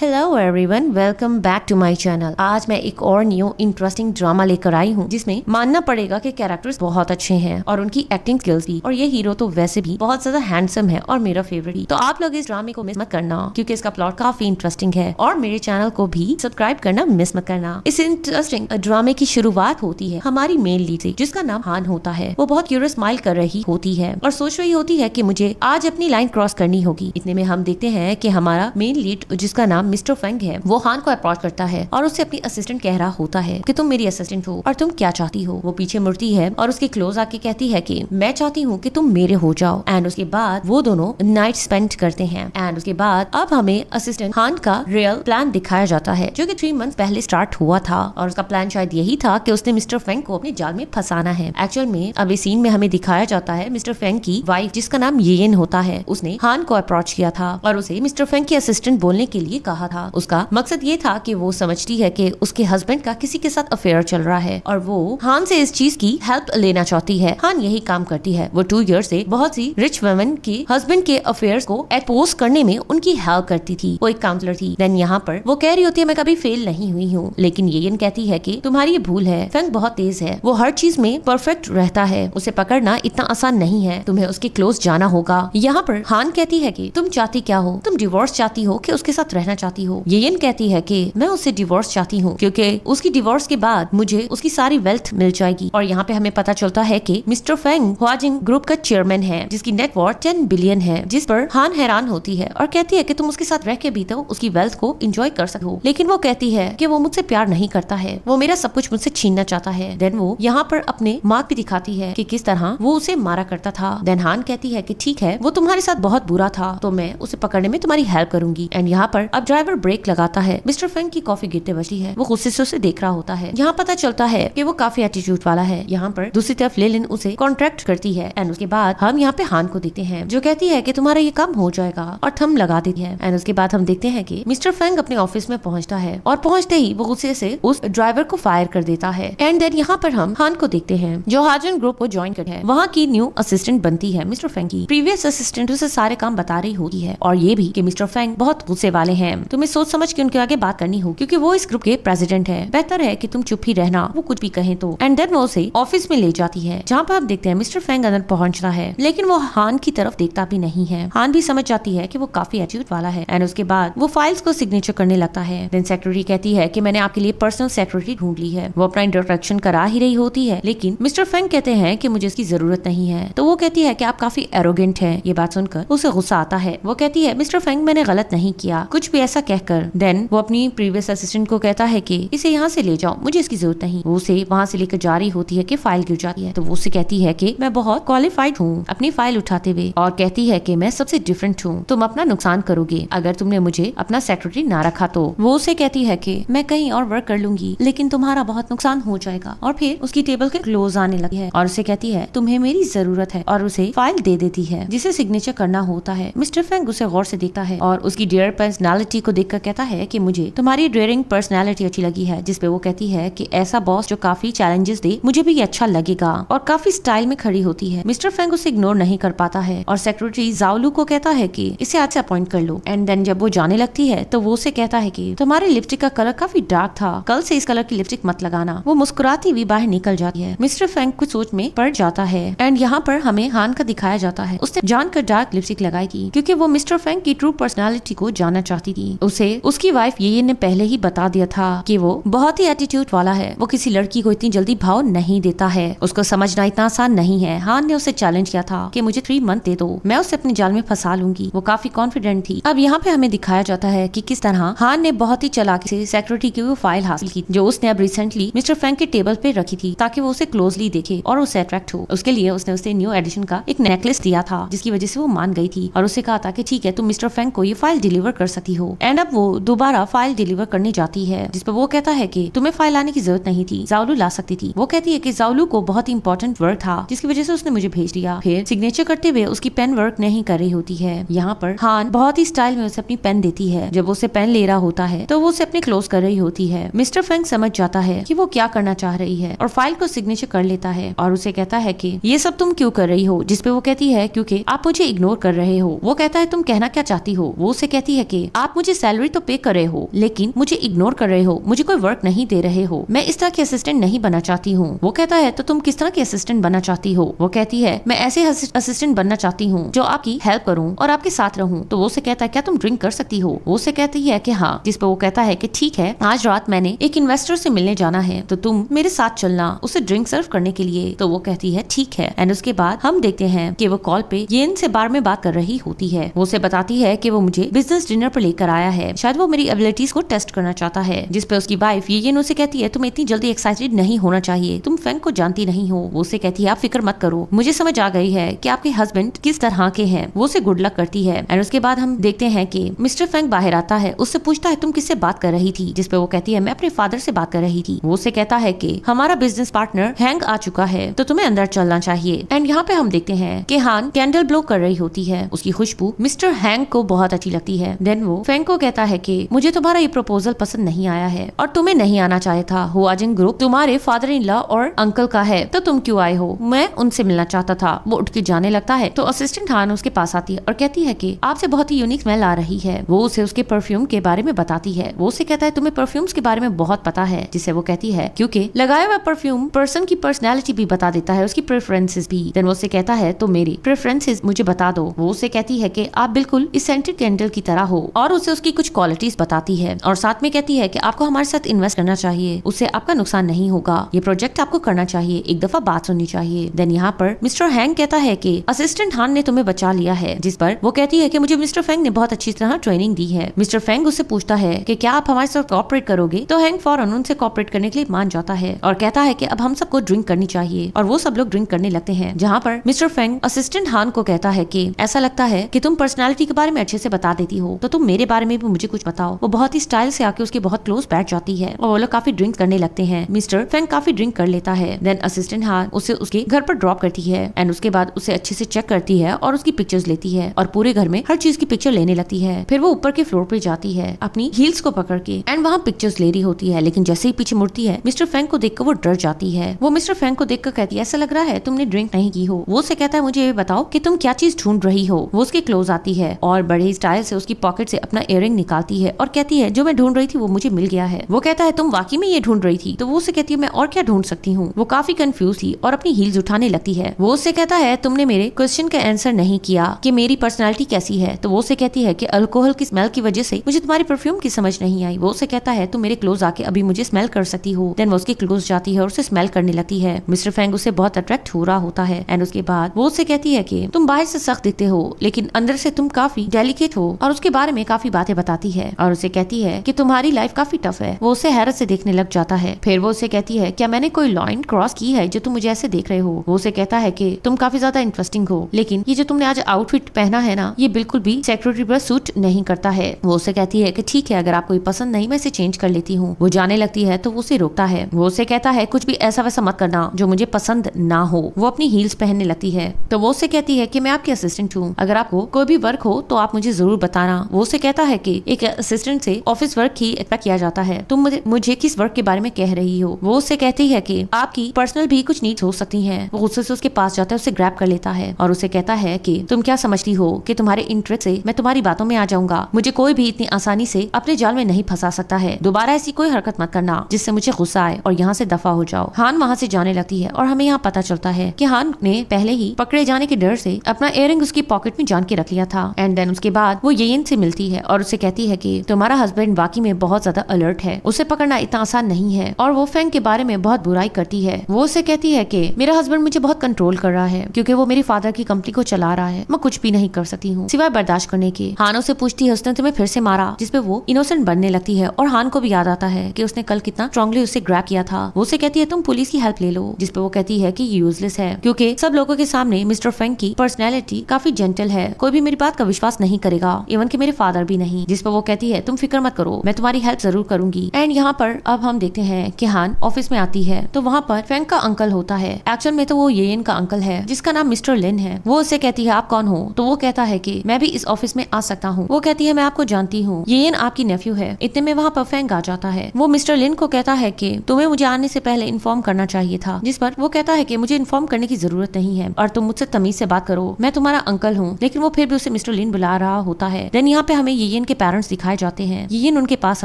hello everyone welcome back to my channel आज मैं एक और न्यू इंटरेस्टिंग ड्रामा लेकर आई हूँ जिसमें मानना पड़ेगा कि कैरेक्टर्स बहुत अच्छे हैं और उनकी एक्टिंग स्किल्स भी और ये हीरो तो वैसे भी बहुत ज्यादा हैंडसम है और मेरा फेवरेट तो आप लोग इस ड्रामे को मिस मत करना क्योंकि इसका प्लॉट काफी इंटरेस्टिंग है और मेरे चैनल को भी सब्सक्राइब करना मिस मत करना इस इंटरेस्टिंग ड्रामे की शुरुआत होती है हमारी मेन लीड से जिसका नाम हान होता है वो बहुत क्यूरियस स्माइल कर रही होती है और सोच रही होती है की मुझे आज अपनी लाइन क्रॉस करनी होगी इतने में हम देखते हैं की हमारा मेन लीड जिसका नाम मिस्टर फेंग है वो खान को अप्रोच करता है और उसे अपनी असिस्टेंट कह रहा होता है की तुम मेरी असिस्टेंट हो और तुम क्या चाहती हो वो पीछे मुड़ती है और उसके क्लोज आके कहती है की मैं चाहती हूँ की तुम मेरे हो जाओ एंड उसके बाद वो दोनों नाइट स्पेंड करते हैं एंड उसके बाद अब हमें असिस्टेंट खान का रियल प्लान दिखाया जाता है जो की थ्री मंथ पहले स्टार्ट हुआ था और उसका प्लान शायद यही था कि उसने मिस्टर फेंग को अपने जाल में फंसाना है एक्चुअल में अब इस सीन में हमें दिखाया जाता है मिस्टर फेंग की वाइफ जिसका नाम येन होता है उसने खान को अप्रोच किया था और उसे मिस्टर फेंग की असिस्टेंट बोलने के लिए कहा कहा था उसका मकसद ये था कि वो समझती है कि उसके हस्बैंड का किसी के साथ अफेयर चल रहा है और वो हान से इस चीज की हेल्प लेना चाहती है हान यही काम करती है वो टू ईयर से बहुत सी रिच वेमेन के हस्बैंड के अफेयर को एक्सपोज करने में उनकी हेल्प करती थी वो एक काउंसलर थी देन यहाँ पर वो कह रही होती है मैं कभी फेल नहीं हुई हूँ लेकिन ये कहती है की तुम्हारी ये भूल है फैंक बहुत तेज है वो हर चीज में परफेक्ट रहता है उसे पकड़ना इतना आसान नहीं है तुम्हें उसके क्लोज जाना होगा यहाँ पर हान कहती है की तुम चाहती क्या हो तुम डिवोर्स चाहती हो की उसके साथ रहना चाहती चाहती हूँ येन कहती है कि मैं उससे डिवोर्स चाहती हूँ क्योंकि उसकी डिवोर्स के बाद मुझे उसकी सारी वेल्थ मिल जाएगी और यहाँ पे हमें पता चलता है कि मिस्टर फेंग हुआजिंग ग्रुप का चेयरमैन है जिसकी नेटवर्थ टेन बिलियन है जिस पर हान हैरान होती है और कहती है की तुम उसके साथ रह के भी तो उसकी वेल्थ को इंजॉय कर सको लेकिन वो कहती है की वो मुझसे प्यार नहीं करता है वो मेरा सब कुछ मुझसे छीनना चाहता है देन वो यहाँ पर अपने मार्ग भी दिखाती है की कि किस तरह वो उसे मारा करता था देन हान कहती है की ठीक है वो तुम्हारे साथ बहुत बुरा था तो मैं उसे पकड़ने में तुम्हारी हेल्प करूंगी एंड यहाँ पर अब ड्राइवर ब्रेक लगाता है मिस्टर फेंग की कॉफी गिरते बची है वो गुस्से से उसे देख रहा होता है यहाँ पता चलता है की वो काफी एटीट्यूड वाला है यहाँ पर दूसरी तरफ लेलिन उसे कॉन्ट्रैक्ट करती है एंड उसके बाद हम यहाँ पे हान को देखते हैं जो कहती है की तुम्हारा ये काम हो जाएगा और थम लगा देती है एंड उसके बाद हम देखते हैं की मिस्टर फेंग अपने ऑफिस में पहुँचता है और पहुँचते ही वो गुस्से से उस ड्राइवर को फायर कर देता है एंड देन यहाँ पर हम हान को देखते हैं जो हाजन ग्रुप को ज्वाइन कर है वहाँ की न्यू असिस्टेंट बनती है मिस्टर फेंग की प्रीवियस असिस्टेंट उसे सारे काम बता रही होती है और ये भी कि मिस्टर फेंग बहुत गुस्से वाले हैं तुम्हें तो सोच समझ के उनके आगे बात करनी हो क्योंकि वो इस ग्रुप के प्रेसिडेंट है बेहतर है कि तुम चुप ही रहना वो कुछ भी कहे तो एंड देन वो उसे ऑफिस में ले जाती है जहाँ पर आप देखते हैं मिस्टर फैंग अंदर पहुंचता है लेकिन वो हान की तरफ देखता भी नहीं है हान भी समझ जाती है की वो काफी एटीट्यूड वाला है एंड उसके बाद वो फाइल्स को सिग्नेचर करने लगता है देन सेक्रेटरी कहती है की मैंने आपके लिए पर्सनल सेक्रेटरी ढूंढ ली है वो अपना इंट्रोडक्शन करा ही रही होती है लेकिन मिस्टर फैंग कहते हैं की मुझे इसकी जरूरत नहीं है तो वो कहती है की आप काफी एरोगेंट है ये बात सुनकर उसे गुस्सा आता है वो कहती है मिस्टर फैंग मैंने गलत नहीं किया कुछ भी ऐसा कहकर देन वो अपनी प्रीवियस असिस्टेंट को कहता है कि इसे यहाँ से ले जाओ मुझे इसकी जरूरत नहीं वो उसे वहाँ से लेकर जा रही होती है कि फाइल गिर जाती है तो वो उसे कहती है कि मैं बहुत क्वालिफाइड हूँ अपनी फाइल उठाते हुए और कहती है कि मैं सबसे डिफरेंट हूँ तुम अपना नुकसान करोगे अगर तुमने मुझे अपना सेक्रेटरी ना रखा तो वो उसे कहती है कि मैं कहीं और वर्क कर लूंगी लेकिन तुम्हारा बहुत नुकसान हो जाएगा और फिर उसकी टेबल के क्लोज आने लगी है और उसे कहती है तुम्हें मेरी जरूरत है और उसे फाइल दे देती है जिसे सिग्नेचर करना होता है मिस्टर फैंक उसे गौर से देखता है और उसकी डियर पर्सनैलिटी खुशी को देखकर कहता है कि मुझे तुम्हारी ड्रेरिंग पर्सनैलिटी अच्छी लगी है जिसपे वो कहती है कि ऐसा बॉस जो काफी चैलेंजेस दे मुझे भी ये अच्छा लगेगा और काफी स्टाइल में खड़ी होती है मिस्टर फेंग उसे इग्नोर नहीं कर पाता है और सेक्रेटरी जावलू को कहता है की इसे आज से अपॉइंट कर लो एंड देन जब वो जाने लगती है तो वो उसे कहता है की तुम्हारे लिपस्टिक का कलर काफी डार्क था कल से इस कलर की लिपस्टिक मत लगाना वो मुस्कुराती हुई बाहर निकल जाती है मिस्टर फेंग कुछ सोच में पड़ जाता है एंड यहाँ पर हमें हान का दिखाया जाता है उसने जानकर डार्क लिपस्टिक लगाई थी क्योंकि वो मिस्टर फेंग की ट्रू पर्सनैलिटी को जानना चाहती थी उसे उसकी वाइफ ये ने पहले ही बता दिया था कि वो बहुत ही एटीट्यूड वाला है वो किसी लड़की को इतनी जल्दी भाव नहीं देता है उसको समझना इतना आसान नहीं है हान ने उसे चैलेंज किया था कि मुझे थ्री मंथ दे दो मैं उसे अपने जाल में फंसा लूंगी वो काफी कॉन्फिडेंट थी अब यहाँ पे हमें दिखाया जाता है कि किस तरह हान ने बहुत ही चलाकी से सेक्रेटरी की वो फाइल हासिल की जो उसने अब रिसेंटली मिस्टर फ्रेंक के टेबल पे रखी थी ताकि वो उसे क्लोजली देखे और उसे अट्रैक्ट हो उसके लिए उसने उसे न्यू एडिशन का एक नेकलेस दिया था जिसकी वजह से वो मान गई थी और उसे कहा था कि ठीक है तुम मिस्टर फ्रेंक को ये फाइल डिलीवर कर सकती हो एंड अब वो दोबारा फाइल डिलीवर करने जाती है जिस पर वो कहता है कि तुम्हें फाइल लाने की जरूरत नहीं थी जाउलू ला सकती थी वो कहती है कि जाउलू को बहुत ही इंपॉर्टेंट वर्क था जिसकी वजह से उसने मुझे भेज दिया फिर सिग्नेचर करते हुए उसकी पेन वर्क नहीं कर रही होती है यहाँ पर खान बहुत ही स्टाइल में उसे अपनी पेन देती है जब उसे पेन ले रहा होता है तो वो उसे अपने क्लोज कर रही होती है मिस्टर फेंग समझ जाता है की वो क्या करना चाह रही है और फाइल को सिग्नेचर कर लेता है और उसे कहता है की ये सब तुम क्यूँ कर रही हो जिसपे वो कहती है क्यूँकी आप मुझे इग्नोर कर रहे हो वो कहता है तुम कहना क्या चाहती हो वो उसे कहती है की आप मुझे मुझे सैलरी तो पे कर रहे हो लेकिन मुझे इग्नोर कर रहे हो मुझे कोई वर्क नहीं दे रहे हो मैं इस तरह की असिस्टेंट नहीं बना चाहती हूँ वो कहता है तो तुम किस तरह की असिस्टेंट बनना चाहती हो वो कहती है मैं ऐसे असिस्टेंट बनना चाहती हूँ जो आपकी हेल्प करूँ और आपके साथ रहूँ तो वो उसे कहता है क्या तुम ड्रिंक कर सकती हो वो उसे कहती है की हाँ जिस पर वो कहता है की ठीक है आज रात मैंने एक इन्वेस्टर से मिलने जाना है तो तुम मेरे साथ चलना उसे ड्रिंक सर्व करने के लिए तो वो कहती है ठीक है एंड उसके बाद हम देखते हैं की वो कॉल पे ये इनसे बार में बात कर रही होती है वो उसे बताती है की वो मुझे बिजनेस डिनर पर लेकर आए लाया है शायद वो मेरी एबिलिटीज को टेस्ट करना चाहता है जिसपे उसकी वाइफ ये उसे कहती है तुम्हें इतनी जल्दी एक्साइटेड नहीं होना चाहिए तुम फेंक को जानती नहीं हो वो उसे कहती है आप फिक्र मत करो मुझे समझ आ गई है की आपके हस्बैंड किस तरह के है वो उसे गुड लक करती है एंड उसके बाद हम देखते हैं की मिस्टर फेंक बाहर आता है उससे पूछता है तुम किससे बात कर रही थी जिसपे वो कहती है मैं अपने फादर से बात कर रही थी वो उसे कहता है की हमारा बिजनेस पार्टनर हैंग आ चुका है तो तुम्हें अंदर चलना चाहिए एंड यहाँ पे हम देखते हैं कि हान कैंडल ब्लो कर रही होती है उसकी खुशबू मिस्टर हैंग को बहुत अच्छी लगती है देन वो फेंक को कहता है कि मुझे तुम्हारा ये प्रपोजल पसंद नहीं आया है और तुम्हें नहीं आना चाहिए था हुआजिन ग्रुप तुम्हारे फादर इन लॉ और अंकल का है तो तुम क्यों आए हो मैं उनसे मिलना चाहता था वो उठ के जाने लगता है तो असिस्टेंट हान उसके पास आती है और कहती है की आपसे बहुत ही यूनिक स्मेल आ रही है वो उसे उसके परफ्यूम के बारे में बताती है वो उसे कहता है तुम्हें परफ्यूम्स के बारे में बहुत पता है जिसे वो कहती है क्यूँकी लगाया हुआ परफ्यूम पर्सन की पर्सनैलिटी भी बता देता है उसकी प्रेफरेंसेज भी देन वो उसे कहता है तो मेरी प्रेफरेंसेज मुझे बता दो वो उसे कहती है की आप बिल्कुल इस सेंटेड कैंडल की तरह हो और उसे उसकी कुछ क्वालिटीज बताती है और साथ में कहती है कि आपको हमारे साथ इन्वेस्ट करना चाहिए उससे आपका नुकसान नहीं होगा ये प्रोजेक्ट आपको करना चाहिए एक दफा बात सुननी चाहिए देन यहाँ पर मिस्टर हैंग कहता है की असिस्टेंट हान ने तुम्हें बचा लिया है जिस पर वो कहती है की मुझे मिस्टर फेंग ने बहुत अच्छी तरह ट्रेनिंग दी है मिस्टर फेंग उससे पूछता है की क्या आप हमारे साथ कॉपरेट करोगे तो हैंग फॉरन उनसे कॉपरेट करने के लिए मान जाता है और कहता है की अब हम सबको ड्रिंक करनी चाहिए और वो सब लोग ड्रिंक करने लगते हैं जहाँ पर मिस्टर फेंग असिस्टेंट हान को कहता है की ऐसा लगता है की तुम पर्सनैलिटी के बारे में अच्छे से बता देती हो तो तुम मेरे बारे बारे में भी मुझे कुछ बताओ वो बहुत ही स्टाइल से आके उसके बहुत क्लोज बैठ जाती है और वो लोग काफी ड्रिंक करने लगते हैं मिस्टर फेंग काफी ड्रिंक कर लेता है देन असिस्टेंट हाँ उसे उसके घर पर ड्रॉप करती है एंड उसके बाद उसे अच्छे से चेक करती है और उसकी पिक्चर्स लेती है और पूरे घर में हर चीज की पिक्चर लेने लगती है फिर वो ऊपर के फ्लोर पे जाती है अपनी हील्स को पकड़ के एंड वहाँ पिक्चर्स ले रही होती है लेकिन जैसे ही पीछे मुड़ती है मिस्टर फेंग को देखकर वो डर जाती है वो मिस्टर फैंग को देखकर कहती है ऐसा लग रहा है तुमने ड्रिंक नहीं की हो वो उसे कहता है मुझे ये बताओ की तुम क्या चीज ढूंढ रही हो वो उसके क्लोज आती है और बड़े स्टाइल से उसकी पॉकेट से अपना इयर निकालती है और कहती है जो मैं ढूंढ रही थी वो मुझे मिल गया है वो कहता है तुम वाकई में ये ढूंढ रही थी तो वो उसे कहती है मैं और क्या ढूंढ सकती हूँ वो काफी कंफ्यूज थी और अपनी हील्स उठाने लगती है वो उससे कहता है तुमने मेरे क्वेश्चन का आंसर नहीं किया कि मेरी पर्सनैलिटी कैसी है तो वो उसे कहती है कि अल्कोहल की स्मेल की वजह से मुझे तुम्हारी परफ्यूम की समझ नहीं आई वो उसे कहता है तुम मेरे क्लोज आके अभी मुझे स्मेल कर सकती हो देन वो उसके क्लोज जाती है और उसे स्मेल करने लगती है मिस्टर फैंग उसे बहुत अट्रैक्ट हो रहा होता है एंड उसके बाद वो उसे कहती है की तुम बाहर से सख्त दिखते हो लेकिन अंदर से तुम काफी डेलीकेट हो और उसके बारे में काफी बातें बताती है और उसे कहती है कि तुम्हारी लाइफ काफी टफ है वो उसे हैरत से देखने लग जाता है फिर वो उसे कहती है क्या मैंने कोई लॉइन क्रॉस की है जो तुम मुझे ऐसे देख रहे हो वो उसे कहता है की तुम काफी ज्यादा इंटरेस्टिंग हो लेकिन ये जो तुमने आज आउटफिट पहना है ना ये बिल्कुल भी सेक्रेटरी पर सूट नहीं करता है वो उसे कहती है की ठीक है अगर आपको ये पसंद नहीं मैं इसे चेंज कर लेती हूँ वो जाने लगती है तो वो उसे रोकता है वो उसे कहता है कुछ भी ऐसा वैसा मत करना जो मुझे पसंद ना हो वो अपनी हील्स पहनने लगती है तो वो उसे कहती है की मैं आपकी असिस्टेंट हूँ अगर आपको कोई भी वर्क हो तो आप मुझे जरूर बताना वो उसे कहता है कि एक असिस्टेंट से ऑफिस वर्क ही एक्सपेक्ट किया जाता है तुम मुझे, मुझे किस वर्क के बारे में कह रही हो वो उससे कहती है कि आपकी पर्सनल भी कुछ नीड्स हो सकती हैं वो गुस्से से उसके पास जाता है उसे ग्रैप कर लेता है और उसे कहता है कि तुम क्या समझती हो कि तुम्हारे इंटरेस्ट से मैं तुम्हारी बातों में आ जाऊंगा मुझे कोई भी इतनी आसानी से अपने जाल में नहीं फंसा सकता है दोबारा ऐसी कोई हरकत मत करना जिससे मुझे गुस्सा आए और यहाँ से दफा हो जाओ हान वहाँ से जाने लगती है और हमें यहाँ पता चलता है की हान ने पहले ही पकड़े जाने के डर से अपना एयरिंग उसकी पॉकेट में जान के रख लिया था एंड देन उसके बाद वो ये से मिलती है और और उसे कहती है कि तुम्हारा हस्बैंड वाकई में बहुत ज्यादा अलर्ट है उसे पकड़ना इतना आसान नहीं है और वो फैंग के बारे में बहुत बुराई करती है वो उसे कहती है की मेरा हस्बैंड मुझे बहुत कंट्रोल कर रहा है क्यूँकी वो मेरे फादर की कंपनी को चला रहा है मैं कुछ भी नहीं कर सकती हूँ सिवाय बर्दाश्त करने के हान उसे पूछती है उसने तुम्हें फिर से मारा जिसपे वो इनोसेंट बनने लगती है और हान को भी याद आता है की उसने कल कितना स्ट्रॉन्गली उसे ग्रैप किया था वो उसे कहती है तुम पुलिस की हेल्प ले लो जिसपे वो कहती है की यूजलेस है क्यूँकी सब लोगों के सामने मिस्टर फैंग की पर्सनैलिटी काफी जेंटल है कोई भी मेरी बात का विश्वास नहीं करेगा इवन की मेरे फादर भी नहीं नहीं जिस पर वो कहती है तुम फिक्र मत करो मैं तुम्हारी हेल्प जरूर करूंगी एंड यहाँ पर अब हम देखते हैं कि हान ऑफिस में आती है तो वहाँ पर फैंक का अंकल होता है एक्चुअल में तो वो येन का अंकल है जिसका नाम मिस्टर लिन है वो उसे कहती है आप कौन हो तो वो कहता है की मैं भी इस ऑफिस में आ सकता हूँ वो कहती है मैं आपको जानती हूँ येन आपकी नेफ्यू है इतने में वहाँ पर फैंक आ जाता है वो मिस्टर लिन को कहता है की तुम्हें मुझे आने से पहले इन्फॉर्म करना चाहिए था जिस पर वो कहता है की मुझे इन्फॉर्म करने की जरूरत नहीं है और तुम मुझसे तमीज से बात करो मैं तुम्हारा अंकल हूँ लेकिन वो फिर भी उसे मिस्टर लिन बुला रहा होता है देन यहाँ पे हमें ये यिन के पेरेंट्स दिखाए जाते हैं यिन उनके पास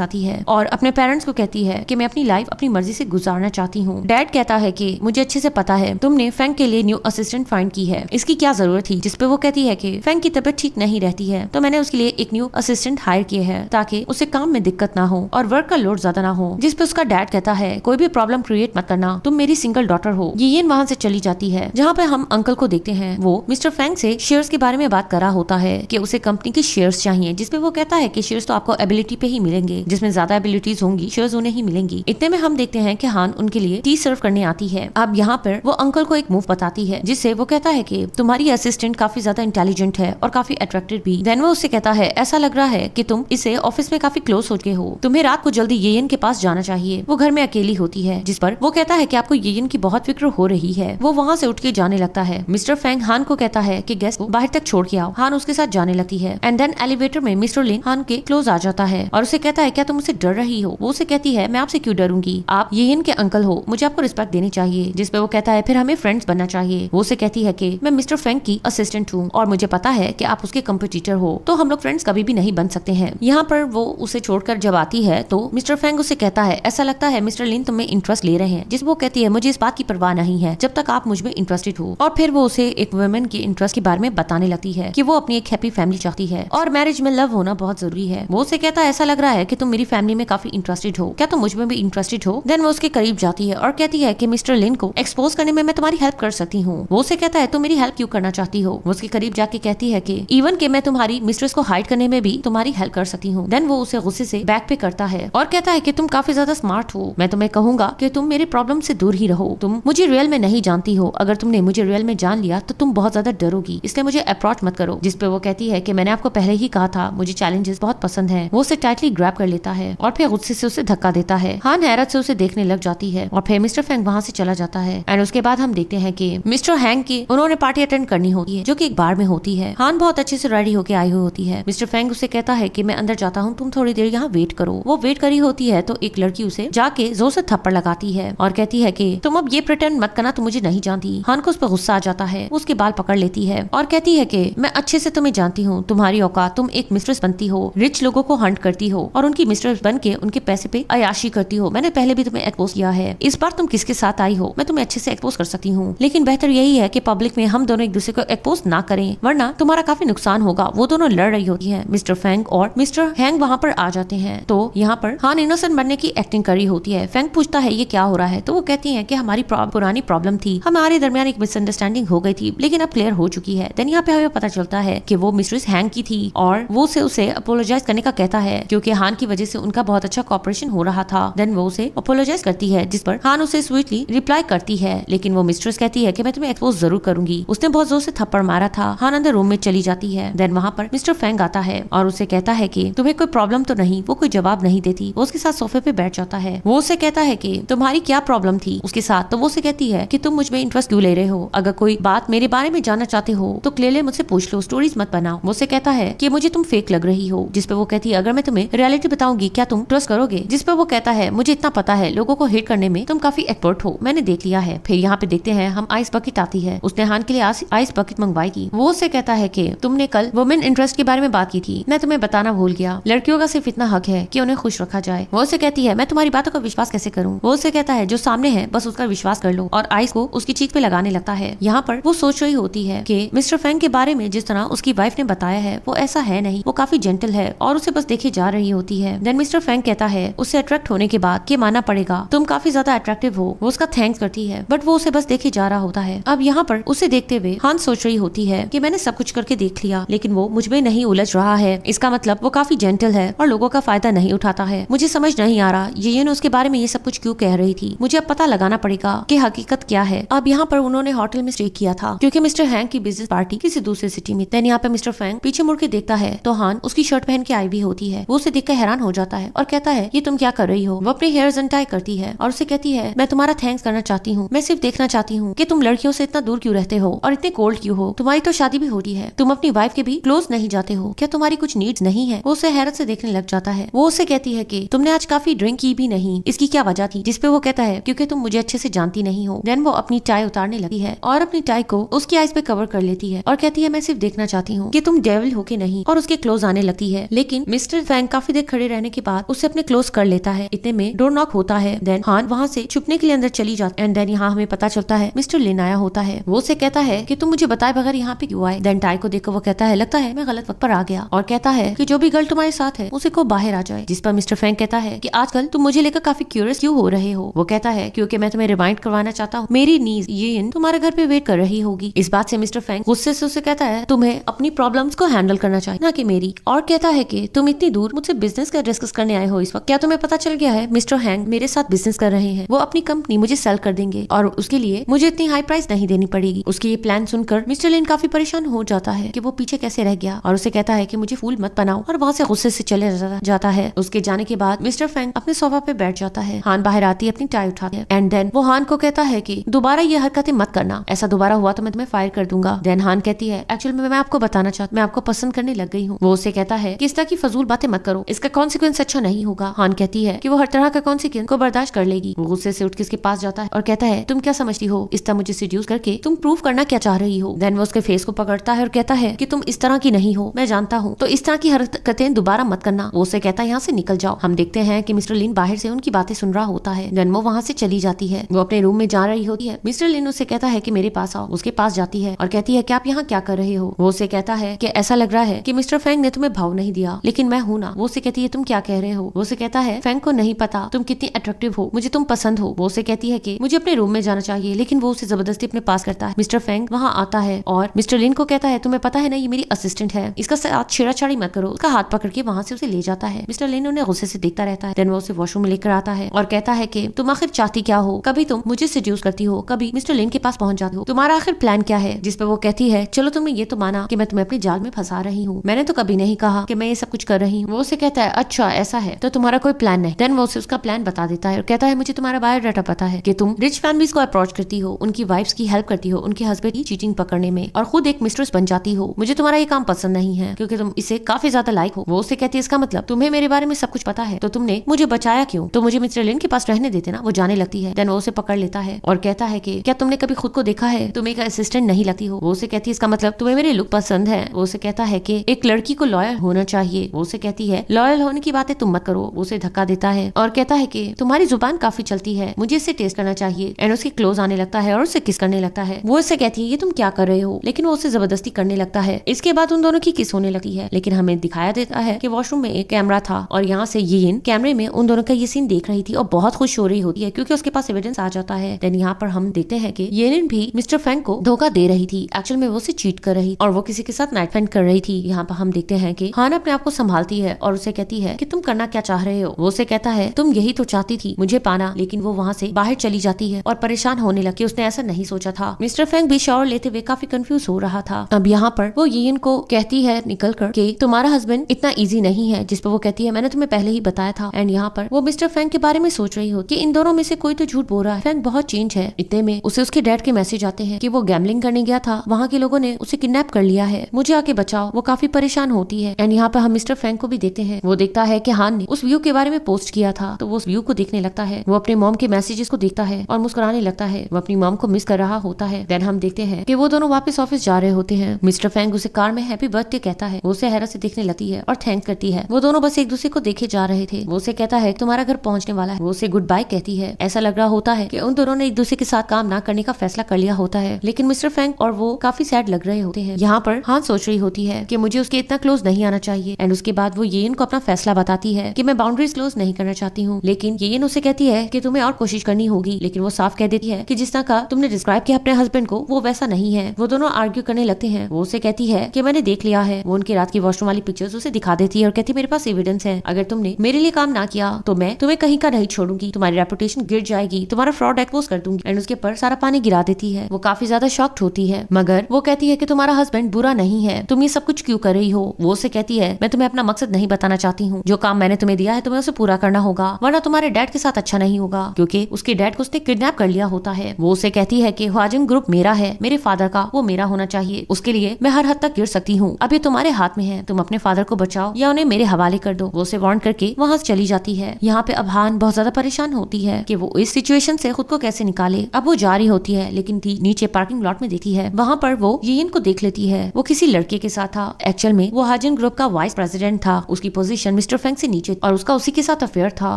आती है और अपने पेरेंट्स को कहती है की मैं अपनी लाइफ अपनी मर्जी से गुजारना चाहती हूँ डैड कहता है कि मुझे अच्छे से पता है तुमने फैंक के लिए न्यू असिस्टेंट फाइंड की है इसकी क्या जरूरत थी जिसपे वो कहती है की फैंक की तबियत ठीक नहीं रहती है तो मैंने उसके लिए एक न्यू असिस्टेंट हायर किया है ताकि उसे काम में दिक्कत ना हो और वर्क का लोड ज्यादा ना हो जिसपे उसका डैड कहता है कोई भी प्रॉब्लम क्रिएट मत करना तुम मेरी सिंगल डॉटर हो ये वहाँ से चली जाती है जहाँ पे हम अंकल को देखते हैं वो मिस्टर फैंक से शेयर्स के बारे में बात कर रहा होता है कि उसे कंपनी के शेयर्स चाहिए जिसपे वो कहता कहता है कि शेयर्स तो आपको एबिलिटी पे ही मिलेंगे जिसमें ज्यादा एबिलिटीज होंगी शेयर्स उन्हें ही मिलेंगी इतने में हम देखते हैं कि हान उनके लिए टी सर्व करने आती है अब यहाँ पर वो अंकल को एक मूव बताती है जिससे वो कहता है की तुम्हारी असिस्टेंट काफी ज्यादा इंटेलिजेंट है और काफी अट्रैक्टिव भी देन वो उससे कहता है ऐसा लग रहा है की तुम इसे ऑफिस में काफी क्लोज हो गए हो तुम्हें रात को जल्दी येन के पास जाना चाहिए वो घर में अकेली होती है जिस पर वो कहता है की आपको येन की बहुत फिक्र हो रही है वो वहाँ से उठ के जाने लगता है मिस्टर फैंग हान को कहता है की गेस्ट को बाहर तक छोड़ के आओ हान उसके साथ जाने लगती है एंड देन एलिवेटर में मिस्टर मेरोलिन हान के क्लोज आ जाता है और उसे कहता है क्या तुम उसे डर रही हो वो उसे कहती है मैं आपसे क्यों डरूंगी आप ये इनके अंकल हो मुझे आपको रिस्पेक्ट देनी चाहिए जिसपे वो कहता है फिर हमें फ्रेंड्स बनना चाहिए वो उसे कहती है की मैं मिस्टर फ्रेंक की असिस्टेंट हूँ और मुझे पता है की आप उसके कम्पिटिटर हो तो हम लोग फ्रेंड्स कभी भी नहीं बन सकते हैं यहाँ पर वो उसे छोड़कर जब आती है तो मिस्टर फ्रेंक उसे कहता है ऐसा लगता है मिस्टर लिन तुम्हें इंटरेस्ट ले रहे हैं जिस वो कहती है मुझे इस बात की परवाह नहीं है जब तक आप मुझमें इंटरेस्टेड हो और फिर वो उसे एक वुमेन के इंटरेस्ट के बारे में बताने लगती है की वो अपनी एक हैप्पी फैमिली चाहती है और मैरिज में लव होना होना बहुत जरूरी है वो उसे कहता है ऐसा लग रहा है की तुम मेरी फैमिली में काफी इंटरेस्टेड हो क्या तुम मुझ में भी इंटरेस्टेड हो देन वो उसके करीब जाती है और कहती है की मिस्टर लिन को एक्सपोज करने में मैं तुम्हारी हेल्प कर सकती हूँ वो उसे कहता है तुम मेरी हेल्प क्यों करना चाहती हो वो उसके करीब जाके कहती है की इवन के मैं तुम्हारी मिस्ट्रेस को हाइड करने में भी तुम्हारी हेल्प कर सकती हूँ देन वो उसे गुस्से से बैक पे करता है और कहता है की तुम काफी ज्यादा स्मार्ट हो मैं तुम्हें कहूंगा की तुम मेरे प्रॉब्लम से दूर ही रहो तुम मुझे रियल में नहीं जानती हो अगर तुमने मुझे रियल में जान लिया तो तुम बहुत ज्यादा डरोगी इसलिए मुझे अप्रोच मत करो जिसपे वो कहती है कि मैंने आपको पहले ही कहा था मुझे चैलेंजेस बहुत पसंद है वो उसे टाइटली ग्रैप कर लेता है और फिर गुस्से से उसे धक्का देता है हान हैरत से उसे देखने लग जाती है और फिर मिस्टर फेंग वहाँ से चला जाता है एंड उसके बाद हम देखते हैं की मिस्टर हैंग की उन्होंने पार्टी अटेंड करनी होती है जो की एक बार में होती है हान बहुत अच्छे से रेडी होकर आई हुई होती है मिस्टर फेंग उसे कहता है की मैं अंदर जाता हूँ तुम थोड़ी देर यहाँ वेट करो वो वेट करी होती है तो एक लड़की उसे जाके जोर से थप्पड़ लगाती है और कहती है की तुम अब ये प्रिटेंड मत करना तुम मुझे नहीं जानती हान को उस पर गुस्सा आ जाता है उसके बाल पकड़ लेती है और कहती है की मैं अच्छे से तुम्हें जानती हूँ तुम्हारी औकात तुम एक मिस्ट्रेस बन बनती हो रिच लोगों को हंट करती हो और उनकी मिस्टर बन के उनके पैसे पे अयाशी करती हो मैंने पहले भी तुम्हें एक्सपोज किया है इस बार तुम किसके साथ आई हो मैं तुम्हें अच्छे से एक्सपोज कर सकती हूँ लेकिन बेहतर यही है की पब्लिक में हम दोनों एक दूसरे को एक्सपोज ना करें वरना तुम्हारा काफी नुकसान होगा वो दोनों लड़ रही होती है मिस्टर फैंग और मिस्टर हैंग वहाँ पर आ जाते हैं तो यहाँ पर हान इनोसेंट बनने की एक्टिंग करी होती है फैंग पूछता है ये क्या हो रहा है तो वो कहती है की हमारी पुरानी प्रॉब्लम थी हमारे दरमियान एक मिसअंडरस्टैंडिंग हो गई थी लेकिन अब क्लियर हो चुकी है देन यहाँ पे हमें पता चलता है की वो मिस्ट्रेस हैंग की थी और वो से उसे उसे अपोलोजाइज करने का कहता है क्योंकि हान की वजह से उनका बहुत अच्छा कॉपरेशन हो रहा था देन वो उसे अपोलोजाइज करती है जिस पर हान उसे स्वीटली रिप्लाई करती है लेकिन वो मिस्ट्रेस कहती है की मैं तुम्हें एक्सपोज जरूर करूंगी उसने बहुत जोर से थप्पड़ मारा था हान अंदर रूम में चली जाती है देन वहाँ पर मिस्टर फैंग आता है और उसे कहता है की तुम्हें कोई प्रॉब्लम तो नहीं वो कोई जवाब नहीं देती वो उसके साथ सोफे पे बैठ जाता है वो उसे कहता है की तुम्हारी क्या प्रॉब्लम थी उसके साथ तो वो उसे कहती है की तुम मुझे इंटरेस्ट क्यूँ ले रहे हो अगर कोई बात मेरे बारे में जानना चाहते हो तो क्लियरली मुझसे पूछ लो स्टोरीज मत बनाओ वो उसे कहता है की मुझे तुम फेक लग रहे रही हो पर वो कहती है अगर मैं तुम्हें रियलिटी बताऊंगी क्या तुम ट्रस्ट करोगे जिसपे वो कहता है मुझे इतना पता है लोगों को हेट करने में तुम काफी एक्सपर्ट हो मैंने देख लिया है फिर यहाँ पे देखते हैं हम आइस बकेट आती है उसने हान के लिए आइस बकेट मंगवाई थी वो उससे कहता है की तुमने कल वुमेन इंटरेस्ट के बारे में बात की थी मैं तुम्हें बताना भूल गया लड़कियों का सिर्फ इतना हक है की उन्हें खुश रखा जाए वो उसे कहती है मैं तुम्हारी बातों का विश्वास कैसे करूँ वो उसे कहता है जो सामने है बस उसका विश्वास कर लो और आइस को उसकी चीख पे लगाने लगता है यहाँ पर वो सोच रही होती है की मिस्टर फैंग के बारे में जिस तरह उसकी वाइफ ने बताया है वो ऐसा है नहीं वो काफी जेंटल है और उसे बस देखी जा रही होती है देन मिस्टर फैंक कहता है उसे अट्रैक्ट होने के बाद के माना पड़ेगा तुम काफी ज्यादा अट्रैक्टिव हो वो उसका थैंक्स करती है बट वो उसे बस देखे जा रहा होता है अब यहाँ पर उसे देखते हुए हान सोच रही होती है की मैंने सब कुछ करके देख लिया लेकिन वो मुझमे नहीं उलझ रहा है इसका मतलब वो काफी जेंटल है और लोगों का फायदा नहीं उठाता है मुझे समझ नहीं आ रहा ये उसके बारे में ये सब कुछ क्यों कह रही थी मुझे अब पता लगाना पड़ेगा कि हकीकत क्या है अब यहाँ पर उन्होंने होटल में स्टे किया था क्योंकि मिस्टर हैंक की बिजनेस पार्टी किसी दूसरे सिटी में देन यहाँ पे मिस्टर फैंग पीछे मुड़ के देखता है तो हान उस उसकी शर्ट पहन के आई भी होती है वो उसे देखकर हैरान हो जाता है और कहता है ये तुम क्या कर रही हो वो अपने हेयर अनटाई करती है और उसे कहती है मैं तुम्हारा थैंक्स करना चाहती हूँ मैं सिर्फ देखना चाहती हूँ की तुम लड़कियों से इतना दूर क्यूँ रहते हो और इतने कोल्ड क्यूँ हो तुम्हारी तो शादी भी होती है तुम अपनी वाइफ के भी क्लोज नहीं जाते हो क्या तुम्हारी कुछ नीड्स नहीं है वो उसे हैरत से देखने लग जाता है वो उसे कहती है की तुमने आज काफी ड्रिंक की भी नहीं इसकी क्या वजह थी जिसपे वो कहता है क्योंकि तुम मुझे अच्छे से जानती नहीं हो देन वो अपनी टाई उतारने लगती है और अपनी टाई को उसकी आईज पे कवर कर लेती है और कहती है मैं सिर्फ देखना चाहती हूँ की तुम डेवल होके नहीं और उसके क्लोज आने लगती है लेकिन मिस्टर फैंग काफी देर खड़े रहने के बाद उसे अपने क्लोज कर लेता है इतने में डोर नॉक होता है देन हान वहाँ से छुपने के लिए अंदर चली जाती एंड देन यहाँ हमें पता चलता है मिस्टर लिन आया होता है वो उसे कहता है की तुम मुझे बताए बगैर यहाँ पे क्यों आए देन टाई को देखकर वो कहता है लगता है मैं गलत वक्त पर आ गया और कहता है की जो भी गर्ल तुम्हारे साथ है उसे को बाहर आ जाए जिस पर मिस्टर फैंग कहता है की आजकल तुम मुझे लेकर काफी क्यूरियस क्यूँ हो रहे हो वो कहता है क्यूँकी मैं तुम्हें रिमाइंड करवाना चाहता हूँ मेरी नीज ये तुम्हारे घर पे वेट कर रही होगी इस बात से मिस्टर फैंग गुस्से से उसे कहता है तुम्हें अपनी प्रॉब्लम्स को हैंडल करना चाहिए ना कि मेरी और कहता है कि तुम इतनी दूर मुझसे बिजनेस का डिस्कस करने आए हो इस वक्त क्या तुम्हें पता चल गया है मिस्टर हैंग मेरे साथ बिजनेस कर रहे हैं वो अपनी कंपनी मुझे सेल कर देंगे और उसके लिए मुझे इतनी हाई प्राइस नहीं देनी पड़ेगी उसकी ये प्लान सुनकर मिस्टर लिन काफी परेशान हो जाता है की वो पीछे कैसे रह गया और उसे कहता है की मुझे फूल मत बनाओ और वहाँ से गुस्से से चले जाता है उसके जाने के बाद मिस्टर फैंग अपने सोफा पे बैठ जाता है हान बाहर आती है अपनी टाई उठाती है एंड देन वो हान को कहता है की दोबारा ये हरकतें मत करना ऐसा दोबारा हुआ तो मैं तुम्हें फायर कर दूंगा देन हान कहती है एक्चुअल में मैं आपको बताना चाहती मैं आपको पसंद करने लग गई हूँ वो उसे कहता है कि इस तरह की फजूल बातें मत करो इसका कॉन्सिक्वेंस अच्छा नहीं होगा हान कहती है कि वो हर तरह का कॉन्सिक्वेंस को बर्दाश्त कर लेगी वो गुस्से से उठ के पास जाता है और कहता है तुम क्या समझती हो इस तरह मुझे सीड्यूस करके तुम प्रूव करना क्या चाह रही हो देन वो उसके फेस को पकड़ता है और कहता है की तुम इस तरह की नहीं हो मैं जानता हूँ तो इस तरह की हरकतें दोबारा मत करना वो उसे कहता है यहाँ से निकल जाओ हम देखते हैं की मिस्टर लिन बाहर से उनकी बातें सुन रहा होता है देन वो वहाँ से चली जाती है वो अपने रूम में जा रही होती है मिस्टर लिन उसे कहता है की मेरे पास आओ उसके पास जाती है और कहती है की आप यहाँ क्या कर रहे हो वो उसे कहता है की ऐसा लग रहा है की मिस्टर फैंग ने तुम्हें तुम्हें भाव नहीं दिया लेकिन मैं हूँ ना वो से कहती है तुम क्या कह रहे हो वो से कहता है फैंक को नहीं पता तुम कितनी अट्रैक्टिव हो मुझे तुम पसंद हो वो से कहती है की मुझे अपने रूम में जाना चाहिए लेकिन वो उसे जबरदस्ती अपने पास करता है मिस्टर फैंक वहाँ आता है और मिस्टर लिन को कहता है तुम्हें पता है ना ये मेरी असिस्टेंट है इसका साथ छेड़ाछाड़ी मत करो उसका हाथ पकड़ के वहाँ से उसे ले जाता है मिस्टर लिन उन्हें गुस्से से देखता रहता है देन वो उसे वॉशरूम में लेकर आता है और कहता है की तुम आखिर चाहती क्या हो कभी तुम मुझे सड्यूस करती हो कभी मिस्टर लिन के पास पहुंच जाती हो तुम्हारा आखिर प्लान क्या है जिस पर वो कहती है चलो तुमने ये तो माना की मैं तुम्हें अपने जाल में फंसा रही हूँ मैंने तो कभी नहीं नहीं कहा कि मैं ये सब कुछ कर रही हूँ वो उसे कहता है अच्छा ऐसा है तो तुम्हारा कोई प्लान नहीं देन वो उसे उसका प्लान बता देता है और कहता है मुझे तुम्हारा बायोडाटा पता है कि तुम रिच फैमिलीज को अप्रोच करती हो उनकी वाइफ की हेल्प करती हो उनके हस्बैंड की चीटिंग पकड़ने में और खुद एक मिस्ट्रेस बन जाती हो मुझे तुम्हारा ये काम पसंद नहीं है क्योंकि तुम इसे काफी ज्यादा लाइक हो वो उसे कहती है इसका मतलब तुम्हें मेरे बारे में सब कुछ पता है तो तुमने मुझे बचाया क्यों तो मुझे मिस्टर लिन के पास रहने देते ना वो जाने लगती है देन वो उसे पकड़ लेता है और कहता है की क्या तुमने कभी खुद को देखा है तुम एक असिस्टेंट नहीं लगती हो वो उसे कहती है इसका मतलब तुम्हें मेरे लुक पसंद है वो उसे कहता है की एक लड़की को लॉयल लॉयल होना चाहिए वो उसे कहती है लॉयल होने की बातें तुम मत करो वो उसे धक्का देता है और कहता है की तुम्हारी जुबान काफी चलती है मुझे इसे टेस्ट करना चाहिए एंड उसके क्लोज आने लगता है और उसे किस करने लगता है वो उसे कहती है ये तुम क्या कर रहे हो लेकिन वो उसे जबरदस्ती करने लगता है इसके बाद उन दोनों की किस होने लगती है लेकिन हमें दिखाया देता है की वॉशरूम में एक कैमरा था और यहाँ से ये कैमरे में उन दोनों का ये सीन देख रही थी और बहुत खुश हो रही होती है क्योंकि उसके पास एविडेंस आ जाता है देन यहाँ पर हम देखते हैं कि येन भी मिस्टर फैंक को धोखा दे रही थी एक्चुअल में वो उसे चीट कर रही और वो किसी के साथ नाइट फैंड कर रही थी यहाँ पर हम देखते हैं हैं कि खान हाँ अपने आप को संभालती है और उसे कहती है कि तुम करना क्या चाह रहे हो वो उसे कहता है तुम यही तो चाहती थी मुझे पाना लेकिन वो वहाँ से बाहर चली जाती है और परेशान होने लगी उसने ऐसा नहीं सोचा था मिस्टर फैंक भी शॉवर लेते हुए काफी कंफ्यूज हो रहा था अब यहाँ पर वो ये को कहती है निकल कर कि तुम्हारा हस्बैंड इतना ईजी नहीं है जिसपे वो कहती है मैंने तुम्हें पहले ही बताया था एंड यहाँ पर वो मिस्टर फैंक के बारे में सोच रही हो की इन दोनों में से कोई तो झूठ बोल रहा है फैंक बहुत चेंज है इतने में उसे उसके डैड के मैसेज आते हैं की वो गैमलिंग करने गया था वहाँ के लोगों ने उसे किडनेप कर लिया है मुझे आके बचाओ वो काफी परेशान होती है है एंड यहाँ पर हम मिस्टर फ्रेंक को भी देखते हैं वो देखता है की हान ने उस व्यू के बारे में पोस्ट किया था तो वो उस व्यू को देखने लगता है वो अपने मॉम के मैसेजेस को देखता है और मुस्कुराने लगता है वो अपनी मॉम को मिस कर रहा होता है देन हम देखते हैं कि वो दोनों वापस ऑफिस जा रहे होते हैं मिस्टर फैंक उसे कार में हैप्पी बर्थडे कहता है वो उसे हैरत से देखने लगती है और थैंक करती है वो दोनों बस एक दूसरे को देखे जा रहे थे वो उसे कहता है तुम्हारा घर पहुंचने वाला है वो उसे गुड बाय कहती है ऐसा लग रहा होता है कि उन दोनों ने एक दूसरे के साथ काम ना करने का फैसला कर लिया होता है लेकिन मिस्टर फ्रैंक और वो काफी सैड लग रहे होते हैं यहाँ पर हान सोच रही होती है की मुझे उसके इतना क्लोज नहीं नहीं आना चाहिए एंड उसके बाद वो येन को अपना फैसला बताती है की मैं बाउंड्रीज क्लोज नहीं करना चाहती हूँ लेकिन येन उसे कहती है की तुम्हें और कोशिश करनी होगी लेकिन वो साफ कह देती है की जिस तरह का तुमने डिस्क्राइब किया अपने हस्बैंड को वो वैसा नहीं है वो दोनों आर्ग्यू करने लगते हैं वो उसे कहती है की मैंने देख लिया है वो उनके रात की वॉशरूम वाली पिक्चर्स उसे दिखा देती है और कहती है मेरे पास एविडेंस है अगर तुमने मेरे लिए काम ना किया तो मैं तुम्हें कहीं का नहीं छोड़ूंगी तुम्हारी रेपुटेशन गिर जाएगी तुम्हारा फ्रॉड एक्सपोज कर दूंगी एंड उसके पर सारा पानी गिरा देती है वो काफी ज्यादा शॉक्ट होती है मगर वो कहती है कि तुम्हारा हस्बैंड बुरा नहीं है तुम ये सब कुछ क्यों कर रही हो वो दोस्त से कहती है मैं तुम्हें अपना मकसद नहीं बताना चाहती हूँ जो काम मैंने तुम्हें दिया है तुम्हें उसे पूरा करना होगा वरना तुम्हारे डैड के साथ अच्छा नहीं होगा क्योंकि उसके डैड को उसने किडनैप कर लिया होता है वो उसे कहती है की हुआजिंग ग्रुप मेरा है मेरे फादर का वो मेरा होना चाहिए उसके लिए मैं हर हद तक गिर सकती हूँ अब ये तुम्हारे हाथ में है तुम अपने फादर को बचाओ या उन्हें मेरे हवाले कर दो वो उसे वॉन्ट करके वहाँ चली जाती है यहाँ पे हान बहुत ज्यादा परेशान होती है की वो इस सिचुएशन से खुद को कैसे निकाले अब वो जा रही होती है लेकिन नीचे पार्किंग लॉट में देखी है वहाँ पर वो यही को देख लेती है वो किसी लड़के के साथ था एक्चुअल में वो हाज अर्जन ग्रुप का वाइस प्रेसिडेंट था उसकी पोजीशन मिस्टर फेंग से नीचे और उसका उसी के साथ अफेयर था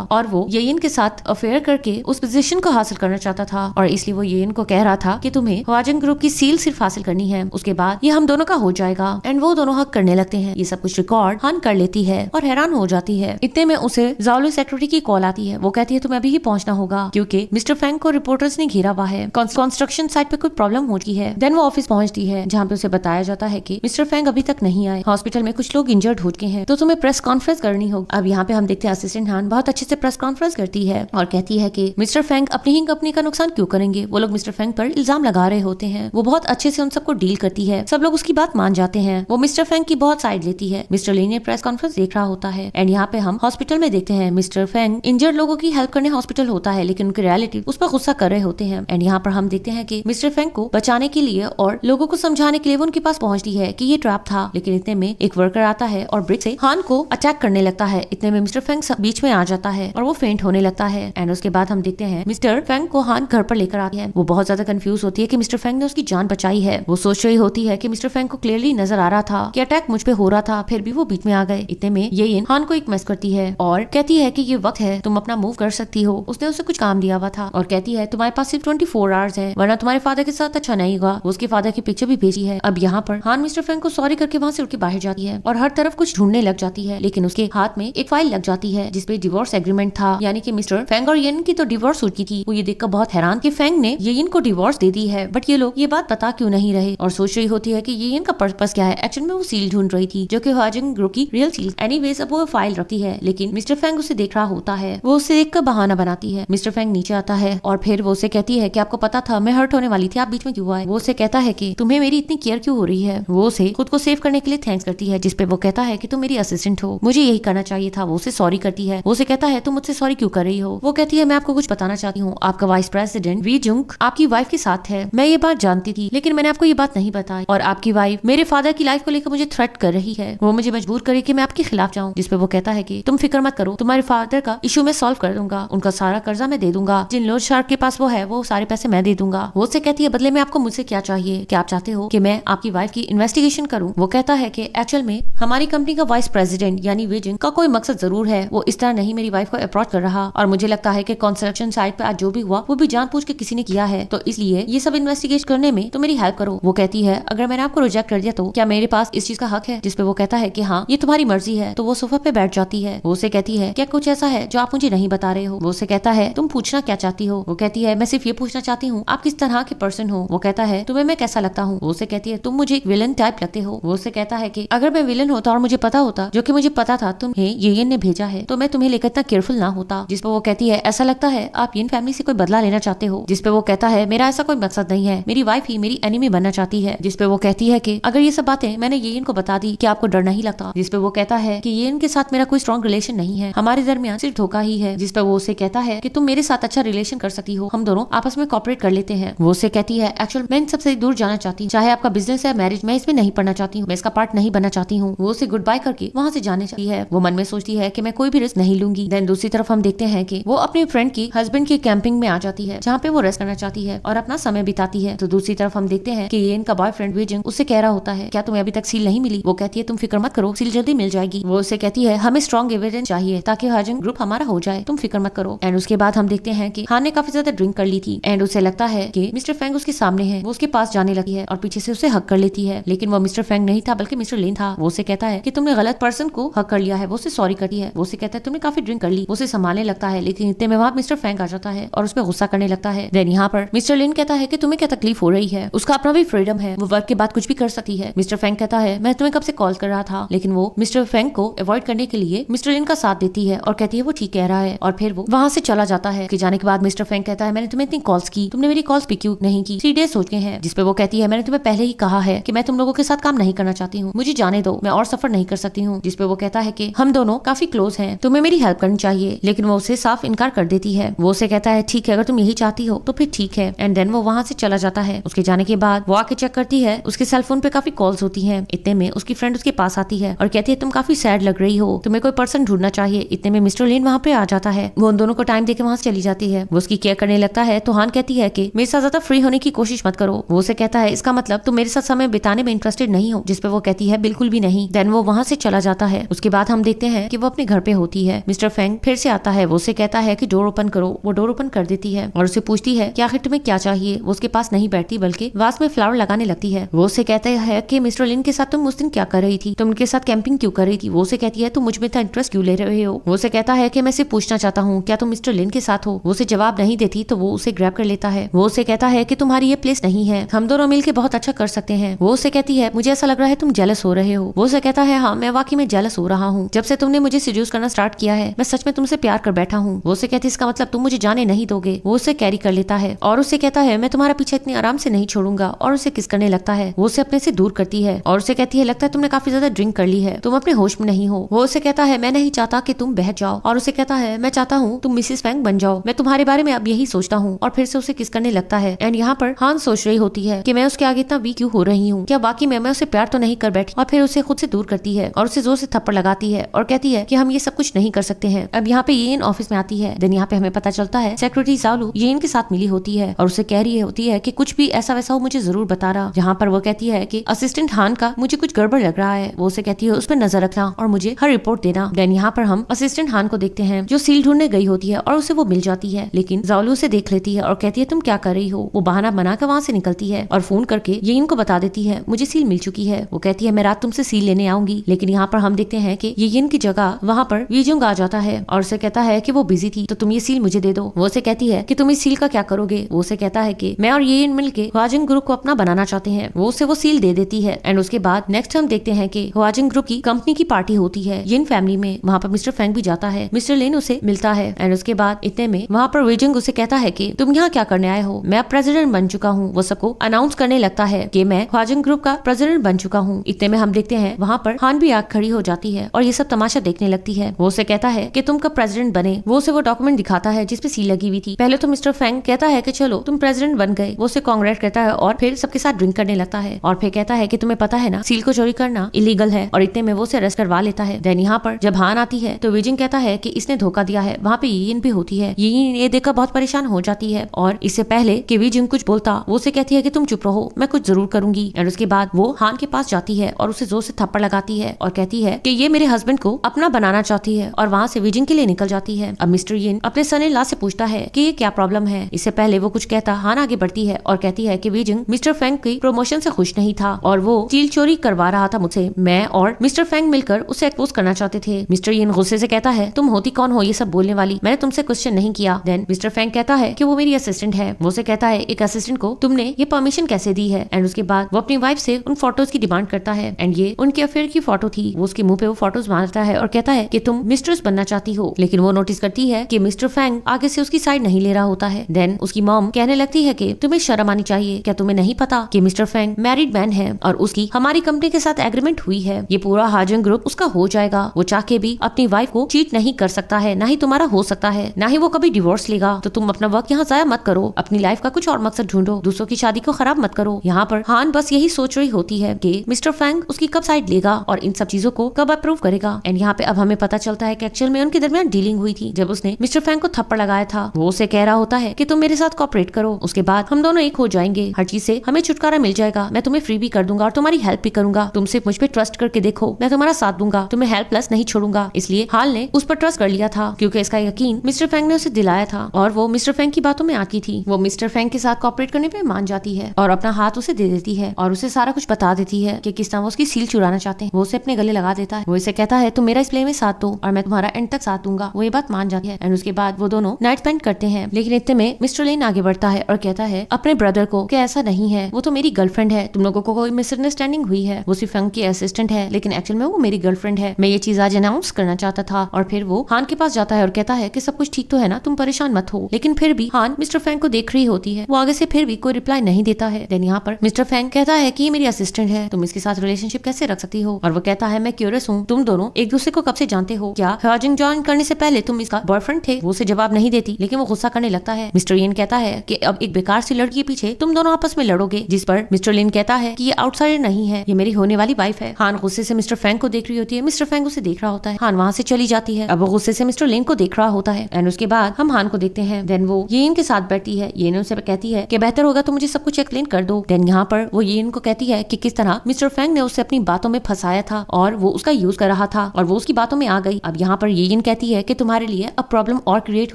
और वो येन के साथ अफेयर करके उस पोजीशन को हासिल करना चाहता था और इसलिए वो येन को कह रहा था कि तुम्हें हवाजन ग्रुप की सील सिर्फ हासिल करनी है उसके बाद ये हम दोनों का हो जाएगा एंड वो दोनों हक करने लगते हैं ये सब कुछ रिकॉर्ड हन कर लेती है और हैरान हो जाती है इतने में उसे जावलो सेक्रेटरी की कॉल आती है वो कहती है तुम्हें अभी ही पहुंचना होगा क्योंकि मिस्टर फेंग को रिपोर्टर्स ने घेरा हुआ है कंस्ट्रक्शन साइट पे कोई प्रॉब्लम हो चुकी है देन वो ऑफिस पहुंचती है जहाँ पे उसे बताया जाता है की मिस्टर फेंग अभी तक नहीं आए हॉस्पिटल में कुछ लोग इंजर्ड हो चुके हैं तो तुम्हें प्रेस कॉन्फ्रेंस करनी होगी अब यहाँ पे हम देखते हैं असिस्टेंट हान बहुत अच्छे से प्रेस कॉन्फ्रेंस करती है और कहती है की मिस्टर फेंग अपनी ही कंपनी का नुकसान क्यों करेंगे वो लोग मिस्टर फैंग पर इल्जाम लगा रहे होते हैं वो बहुत अच्छे से उन सबको डील करती है सब लोग उसकी बात मान जाते हैं वो मिस्टर फैंग की बहुत साइड लेती है मिस्टर ने प्रेस कॉन्फ्रेंस देख रहा होता है एंड यहाँ पे हम हॉस्पिटल में देखते हैं मिस्टर फेंग इंजर्ड लोगों की हेल्प करने हॉस्पिटल होता है लेकिन उनके रियलिटी उस पर गुस्सा कर रहे होते हैं एंड यहाँ पर हम देखते हैं कि मिस्टर फैंग को बचाने के लिए और लोगों को समझाने के लिए वो उनके पास पहुंचती है कि ये ट्रैप था लेकिन इतने में एक वर्क कर आता है और ब्रिक से हान को अटैक करने लगता है इतने में मिस्टर फेंग बीच में आ जाता है और वो फेंट होने लगता है एंड उसके बाद हम देखते हैं मिस्टर फेंग को हान घर पर लेकर आती है वो बहुत ज्यादा कंफ्यूज होती है की मिस्टर फेंग ने उसकी जान बचाई है वो सोच रही होती है की मिस्टर फेंग को क्लियरली नजर आ रहा था की अटैक मुझ पे हो रहा था फिर भी वो बीच में आ गए इतने में ये हान को एक मैस करती है और कहती है की ये वक्त है तुम अपना मूव कर सकती हो उसने उसे कुछ काम दिया हुआ था और कहती है तुम्हारे पास सिर्फ ट्वेंटी फोर आवर्स है वरना तुम्हारे फादर के साथ अच्छा नहीं होगा उसके फादर की पिक्चर भी भेजी है अब यहाँ पर हान मिस्टर फ्रेंक को सॉरी करके वहाँ से उठ के बाहर जाती है और हर तरफ कुछ ढूंढने लग जाती है लेकिन उसके हाथ में एक फाइल लग जाती है जिसपे डिवोर्स एग्रीमेंट था यानी कि मिस्टर फेंग और येन की तो डिवोर्स हो चुकी थी वो ये देखकर बहुत हैरान कि फेंग ने ये को डिवोर्स दे दी है बट ये लोग ये बात पता क्यों नहीं रहे और सोच रही होती है की ये का पर्पज क्या है एक्चुअल में वो सील ढूंढ रही थी जो की हाजिंग ग्रुप की रियल सील एनी अब वो फाइल रखती है लेकिन मिस्टर फेंग उसे देख रहा होता है वो उसे देख बहाना बनाती है मिस्टर फेंग नीचे आता है और फिर वो उसे कहती है की आपको पता था मैं हर्ट होने वाली थी आप बीच में क्यों आए वो उसे कहता है की तुम्हें मेरी इतनी केयर क्यों हो रही है वो उसे खुद को सेव करने के लिए थैंक्स करती है जिसपे वो कहता है कि तुम मेरी असिस्टेंट हो मुझे यही करना चाहिए था वो उसे सॉरी करती है वो उसे कहता है तुम मुझसे सॉरी क्यों कर रही हो वो कहती है मैं आपको कुछ बताना चाहती हूँ आपका वाइस प्रेसिडेंट वी जुंक आपकी वाइफ के साथ है मैं ये बात जानती थी लेकिन मैंने आपको ये बात नहीं बताई और आपकी वाइफ मेरे फादर की लाइफ को लेकर मुझे थ्रेट कर रही है वो मुझे मजबूर करे की मैं आपके खिलाफ जाऊँ जिसपे वो कहता है की तुम फिक्र मत करो तुम्हारे फादर का इशू मैं सोल्व कर दूंगा उनका सारा कर्जा मैं दे दूंगा जिन लोड शार्क के पास वो है वो सारे पैसे मैं दे दूंगा वो से कहती है बदले में आपको मुझसे क्या चाहिए क्या आप चाहते हो की मैं आपकी वाइफ की इन्वेस्टिगेशन करूँ वो कहता है की एक्चुअल में में हमारी कंपनी का वाइस प्रेसिडेंट यानी वेजिंग का कोई मकसद जरूर है वो इस तरह नहीं मेरी वाइफ को अप्रोच कर रहा और मुझे लगता है की कंस्ट्रक्शन साइट पे आज जो भी हुआ वो भी जान पूछ के किसी ने किया है तो इसलिए ये सब इन्वेस्टिगेट करने में तो मेरी हेल्प करो वो कहती है अगर मैंने आपको रिजेक्ट कर दिया तो क्या मेरे पास इस चीज का हक है जिसपे वो कहता है की हाँ ये तुम्हारी मर्जी है तो वो सोफा पे बैठ जाती है वो उसे कहती है क्या कुछ ऐसा है जो आप मुझे नहीं बता रहे हो वो उसे कहता है तुम पूछना क्या चाहती हो वो कहती है मैं सिर्फ ये पूछना चाहती हूँ आप किस तरह के पर्सन हो वो कहता है तुम्हें मैं कैसा लगता हूँ वो उसे कहती है तुम मुझे एक विलन टाइप लगते हो वो उसे कहता है की अगर मैं विलन होता और मुझे पता होता जो कि मुझे पता था तुम येन ने भेजा है तो मैं तुम्हें लेकर इतना केयरफुल ना होता जिसपे वो कहती है ऐसा लगता है आप येन फैमिली से कोई बदला लेना चाहते हो जिसपे वो कहता है मेरा ऐसा कोई मकसद नहीं है मेरी वाइफ ही मेरी एनिमी बनना चाहती है जिसपे वो कहती है की अगर ये सब बातें मैंने येन को बता दी की आपको डर नहीं लगता जिसपे वो कहता है की येन के साथ मेरा कोई स्ट्रॉन्ग रिलेशन नहीं है हमारे दरमियान सिर्फ धोखा ही है जिसपे वो उसे कहता है की तुम मेरे साथ अच्छा रिलेशन कर सकती हो हम दोनों आपस में कॉपरेट कर लेते हैं वो उसे कहती है एक्चुअल मैं इन सबसे दूर जाना चाहती हूँ चाहे आपका बिजनेस है मैरिज मैं इसमें नहीं पढ़ना चाहती हूँ मैं इसका पार्ट नहीं बनना चाहती चाहती हूँ वो उसे गुड बाय करके वहाँ से जाने चाहती है वो मन में सोचती है की मैं कोई भी रिस्क नहीं लूंगी देन दूसरी तरफ हम देखते हैं की वो अपने फ्रेंड की हस्बैंड की कैंपिंग में आ जाती है जहाँ पे वो रेस्ट करना चाहती है और अपना समय बिताती है तो दूसरी तरफ हम देखते हैं की ये इनका बॉयफ्रेंड विजंग उससे कह रहा होता है क्या तुम्हें अभी तक सील नहीं मिली वो कहती है तुम फिक्र मत करो सील जल्दी मिल जाएगी वो उसे कहती है हमें स्ट्रॉन्ग एविडेंस चाहिए ताकि हाजन ग्रुप हमारा हो जाए तुम फिक्र मत करो एंड उसके बाद हम देखते हैं कि हाँ ने काफी ज्यादा ड्रिंक कर ली थी एंड उसे लगता है कि मिस्टर फैंग उसके सामने है वो उसके पास जाने लगी है और पीछे से उसे हक कर लेती है लेकिन वो मिस्टर फैंग नहीं था बल्कि मिस्टर लिन था वो उसे कहता है कि तुमने गलत पर्सन को हक कर लिया है वो उसे सॉरी करती है वो उसे कहता है तुमने काफी ड्रिंक कर ली वो उसे संभालने लगता है लेकिन इतने में वहाँ मिस्टर फैंक आ जाता है और उसमें गुस्सा करने लगता है देन यहाँ पर मिस्टर लिन कहता है की तुम्हें क्या तकलीफ हो रही है उसका अपना भी फ्रीडम है वो वर्क के बाद कुछ भी कर सकती है मिस्टर फैंक कहता है मैं तुम्हें कब से कॉल कर रहा था लेकिन वो मिस्टर फैंक को अवॉइड करने के लिए मिस्टर लिन का साथ देती है और कहती है वो ठीक कह रहा है और फिर वो वहाँ से चला जाता है कि जाने के बाद मिस्टर फैंक कहता है मैंने तुम्हें इतनी कॉल्स की तुमने मेरी कॉल्स पिक नहीं की थ्री डेज सोच गए हैं जिसपे वो कहती है मैंने तुम्हें पहले ही कहा है की मैं तुम लोगों के साथ काम नहीं करना चाहती हूँ मुझे जाने दो दो मैं और सफर नहीं कर सकती हूँ जिसपे वो कहता है की हम दोनों काफी क्लोज है तुम्हें मेरी हेल्प करनी चाहिए लेकिन वो उसे साफ इनकार कर देती है वो उसे कहता है ठीक है अगर तुम यही चाहती हो तो फिर ठीक है एंड देन वो वहाँ से चला जाता है उसके जाने के बाद वो आके चेक करती है उसके सेल फोन पे काफी कॉल्स होती है इतने में उसकी फ्रेंड उसके पास आती है और कहती है तुम काफी सैड लग रही हो तुम्हें कोई पर्सन ढूंढना चाहिए इतने में मिस्टर लेन वहाँ पे आ जाता है वो उन दोनों को टाइम देकर वहाँ से चली जाती है वो उसकी केयर करने लगता है तो हान कहती है की मेरे साथ ज्यादा फ्री होने की कोशिश मत करो वो उसे कहता है इसका मतलब तुम मेरे साथ समय बिताने में इंटरेस्टेड नहीं हो जिसपे वो कहती है बिल्कुल भी भी नहीं देन वो वहाँ से चला जाता है उसके बाद हम देखते हैं कि वो अपने घर पे होती है मिस्टर फेंग फिर से आता है वो उसे कहता है कि डोर ओपन करो वो डोर ओपन कर देती है और उसे पूछती है कि आखिर तुम्हें क्या चाहिए वो उसके पास नहीं बैठती बल्कि वास में फ्लावर लगाने लगती है वो उसे कहता है की मिस्टर लिन के साथ तुम उस दिन क्या कर रही थी तुम उनके साथ कैंपिंग क्यों कर रही थी वो उसे कहती है तुम मुझ में इतना इंटरेस्ट क्यों ले रहे हो वो उसे कहता है की मैं इसे पूछना चाहता हूँ क्या तुम मिस्टर लिन के साथ हो वो उसे जवाब नहीं देती तो वो उसे ग्रैप कर लेता है वो उसे कहता है की तुम्हारी ये प्लेस नहीं है हम दोनों मिलकर बहुत अच्छा कर सकते हैं वो उसे कहती है मुझे ऐसा लग रहा है तुम जेलस हो रहे हो वो उसे कहता है हाँ मैं वाकई में जेलस हो रहा हूँ जब से तुमने मुझे सीड्यूस करना स्टार्ट किया है मैं सच में तुमसे प्यार कर बैठा हूँ वो उसे कहती इसका मतलब तुम मुझे जाने नहीं दोगे वो उसे कैरी कर लेता है और उसे कहता है मैं तुम्हारा पीछे इतने आराम से नहीं छोड़ूंगा और उसे किस करने लगता है वो उसे अपने से दूर करती है और उसे कहती है लगता है तुमने काफी ज्यादा ड्रिंक कर ली है तुम अपने होश में नहीं हो वो उसे कहता है मैं नहीं चाहता की तुम बह जाओ और उसे कहता है मैं चाहता हूँ तुम मिसिस फैंग बन जाओ मैं तुम्हारे बारे में अब यही सोचता हूँ और फिर से उसे किस करने लगता है एंड यहाँ पर हान सोच रही होती है की मैं उसके आगे इतना वीक क्यों हो रही हूँ क्या बाकी मैं उसे प्यार तो नहीं कर बैठी और फिर उसे उसे खुद से दूर करती है और उसे जोर से थप्पड़ लगाती है और कहती है कि हम ये सब कुछ नहीं कर सकते हैं अब यहाँ पे इन ऑफिस में आती है देन यहाँ पे हमें पता चलता है सेक्रेटरी जालू ये इनके साथ मिली होती है और उसे कह रही होती है की कुछ भी ऐसा वैसा हो मुझे जरूर बता रहा यहाँ पर वो कहती है की असिस्टेंट हान का मुझे कुछ गड़बड़ लग रहा है वो उसे कहती है उस पर नजर रखना और मुझे हर रिपोर्ट देना देन यहाँ पर हम असिस्टेंट हान को देखते हैं जो सील ढूंढने गई होती है और उसे वो मिल जाती है लेकिन जालू उसे देख लेती है और कहती है तुम क्या कर रही हो वो बहाना बनाकर वहाँ से निकलती है और फोन करके ये इनको बता देती है मुझे सील मिल चुकी है वो कहती है मैं रात तुमसे सील लेने आऊंगी लेकिन यहाँ पर हम देखते हैं कि ये यिन की जगह वहाँ पर वीजुंग आ जाता है और उसे कहता है कि वो बिजी थी तो तुम ये सील मुझे दे दो वो उसे कहती है कि तुम इस सील का क्या करोगे वो उसे कहता है कि मैं और ये यिन मिलके हुआजिंग ग्रुप को अपना बनाना चाहते हैं वो उसे वो सील दे देती है एंड उसके बाद नेक्स्ट हम देखते हैं की हुआजिंग ग्रुप की कंपनी की पार्टी होती है यिन फैमिली में वहाँ पर मिस्टर फैंग भी जाता है मिस्टर लिन उसे मिलता है एंड उसके बाद इतने में वहाँ पर वीजिंग उसे कहता है की तुम यहाँ क्या करने आए हो मैं प्रेसिडेंट बन चुका हूँ वो सबको अनाउंस करने लगता है की मैं हुआजिंग ग्रुप का प्रेसिडेंट बन चुका हूँ इतने में हम देखते हैं वहाँ पर हान भी आग खड़ी हो जाती है और ये सब तमाशा देखने लगती है वो उसे कहता है की तुम कब प्रेसिडेंट बने वो उसे वो डॉक्यूमेंट दिखाता है जिसपे सील लगी हुई थी पहले तो मिस्टर फैंग कहता है की चलो तुम प्रेसिडेंट बन गए वो उसे कॉन्ग्रेट कहता है और फिर सबके साथ ड्रिंक करने लगता है और फिर कहता है की तुम्हें पता है ना सील को चोरी करना इलीगल है और इतने में वो उसे अरेस्ट करवा लेता है देन यहाँ पर जब हान आती है तो विजिंग कहता है की इसने धोखा दिया है वहाँ पे यीन भी होती है यीन ये देखकर बहुत परेशान हो जाती है और इससे पहले की विजिंग कुछ बोलता वो उसे कहती है की तुम चुप रहो मैं कुछ जरूर करूंगी और उसके बाद वो हान के पास जाती है और उसे जोर उसे थप्पड़ लगाती है और कहती है कि ये मेरे हस्बैंड को अपना बनाना चाहती है और वहाँ से विजिंग के लिए निकल जाती है अब मिस्टर यिन अपने सन इन लॉ से पूछता है कि ये क्या प्रॉब्लम है इससे पहले वो कुछ कहता हान आगे बढ़ती है और कहती है कि विजिंग मिस्टर फेंग की प्रमोशन से खुश नहीं था और वो चील चोरी करवा रहा था मुझसे मैं और मिस्टर फेंग मिलकर उसे एक्सपोज करना चाहते थे मिस्टर यिन गुस्से से कहता है तुम होती कौन हो ये सब बोलने वाली मैंने तुमसे क्वेश्चन नहीं किया देन मिस्टर फेंग कहता है की वो मेरी असिस्टेंट है वो उसे कहता है एक असिस्टेंट को तुमने ये परमिशन कैसे दी है एंड उसके बाद वो अपनी वाइफ से उन फोटोज की डिमांड करता है एंड ये उनके अफेयर की फोटो थी वो उसके मुंह पे वो फोटोज मारता है और कहता है कि तुम मिस्ट्रेस बनना चाहती हो लेकिन वो नोटिस करती है कि मिस्टर फैंग आगे से उसकी साइड नहीं ले रहा होता है देन उसकी मॉम कहने लगती है कि तुम्हें शर्म आनी चाहिए क्या तुम्हें नहीं पता कि मिस्टर फैंग मैरिड मैन है और उसकी हमारी कंपनी के साथ एग्रीमेंट हुई है ये पूरा हाजन ग्रुप उसका हो जाएगा वो चाह के भी अपनी वाइफ को चीट नहीं कर सकता है ना ही तुम्हारा हो सकता है ना ही वो कभी डिवोर्स लेगा तो तुम अपना वक्त यहाँ जाया मत करो अपनी लाइफ का कुछ और मकसद ढूंढो दूसरों की शादी को खराब मत करो यहाँ पर हान बस यही सोच रही होती है की मिस्टर फैंग उसकी कब साइड लेगा और इन सब चीजों को कब अप्रूव करेगा एंड यहाँ पे अब हमें पता चलता है कि एक्चुअल में उनके दरमियान डीलिंग हुई थी जब उसने मिस्टर फैंक को थप्पड़ लगाया था वो उसे कह रहा होता है की तुम मेरे साथ कॉपरेट करो उसके बाद हम दोनों एक हो जाएंगे हर चीज से हमें छुटकारा मिल जाएगा मैं तुम्हें फ्री भी कर दूंगा और तुम्हारी हेल्प भी करूंगा तुम सिर्फ मुझ पर ट्रस्ट करके देखो मैं तुम्हारा साथ दूंगा तुम्हें हेल्पलेस नहीं छोड़ूंगा इसलिए हाल ने उस पर ट्रस्ट कर लिया था क्योंकि इसका यकीन मिस्टर फैंक ने उसे दिलाया था और वो मिस्टर फैंक की बातों में आती थी वो मिस्टर फैंक के साथ कॉपरेट करने पे मान जाती है और अपना हाथ उसे दे देती है और उसे सारा कुछ बता देती है कि किस तरह उसकी सील चुराना चाहते हैं वो उसे अपने गले लगा देता है वो इसे कहता है तुम मेरा इस प्ले में साथ दो और मैं तुम्हारा एंड तक साथ दूंगा वो ये बात मान जाती है एंड उसके बाद वो दोनों नाइट स्पेंड करते हैं लेकिन इतने में मिस्टर लेन आगे बढ़ता है और कहता है अपने ब्रदर को कि ऐसा नहीं है वो तो मेरी गर्लफ्रेंड है तुम लोगों को कोई मिसअंडरस्टैंडिंग हुई है वो सिर्फ फंग की असिस्टेंट है लेकिन एक्चुअल में वो मेरी गर्लफ्रेंड है मैं ये चीज आज अनाउंस करना चाहता था और फिर वो हान के पास जाता है और कहता है की सब कुछ ठीक तो है ना तुम परेशान मत हो लेकिन फिर भी हान मिस्टर फैंग को देख रही होती है वो आगे से फिर भी कोई रिप्लाई नहीं देता है देन यहाँ पर मिस्टर फैंग कहता है की ये मेरी असिस्टेंट है तुम इसके साथ रिलेशनशिप कैसे कैसे रख सकती हो और वो कहता है मैं क्यूरियस हूँ तुम दोनों एक दूसरे को कब से जानते हो क्या हाजिंग ज्वाइन करने से पहले तुम इसका बॉयफ्रेंड थे वो उसे जवाब नहीं देती लेकिन वो गुस्सा करने लगता है मिस्टर लिन कहता है की अब एक बेकार सी लड़की पीछे तुम दोनों आपस में लड़ोगे जिस पर मिस्टर लिन कहता है की ये आउटसाइडर नहीं है ये मेरी होने वाली वाइफ है हान गुस्से से मिस्टर फैंक को देख रही होती है मिस्टर फैंक उसे देख रहा होता है हान वहाँ से चली जाती है अब वो गुस्से से मिस्टर लिन को देख रहा होता है एंड उसके बाद हम हान को देखते हैं देन वो ये इनके साथ बैठती है ये उसे कहती है की बेहतर होगा तो मुझे सब कुछ एक्सप्लेन कर दो देन यहाँ पर वो ये इनको कहती है की किस तरह मिस्टर फैंक ने उसे अपनी बातों में फंसाया था और वो उसका यूज कर रहा था और वो उसकी बातों में आ गई अब यहाँ पर येन कहती है कि तुम्हारे लिए अब प्रॉब्लम और क्रिएट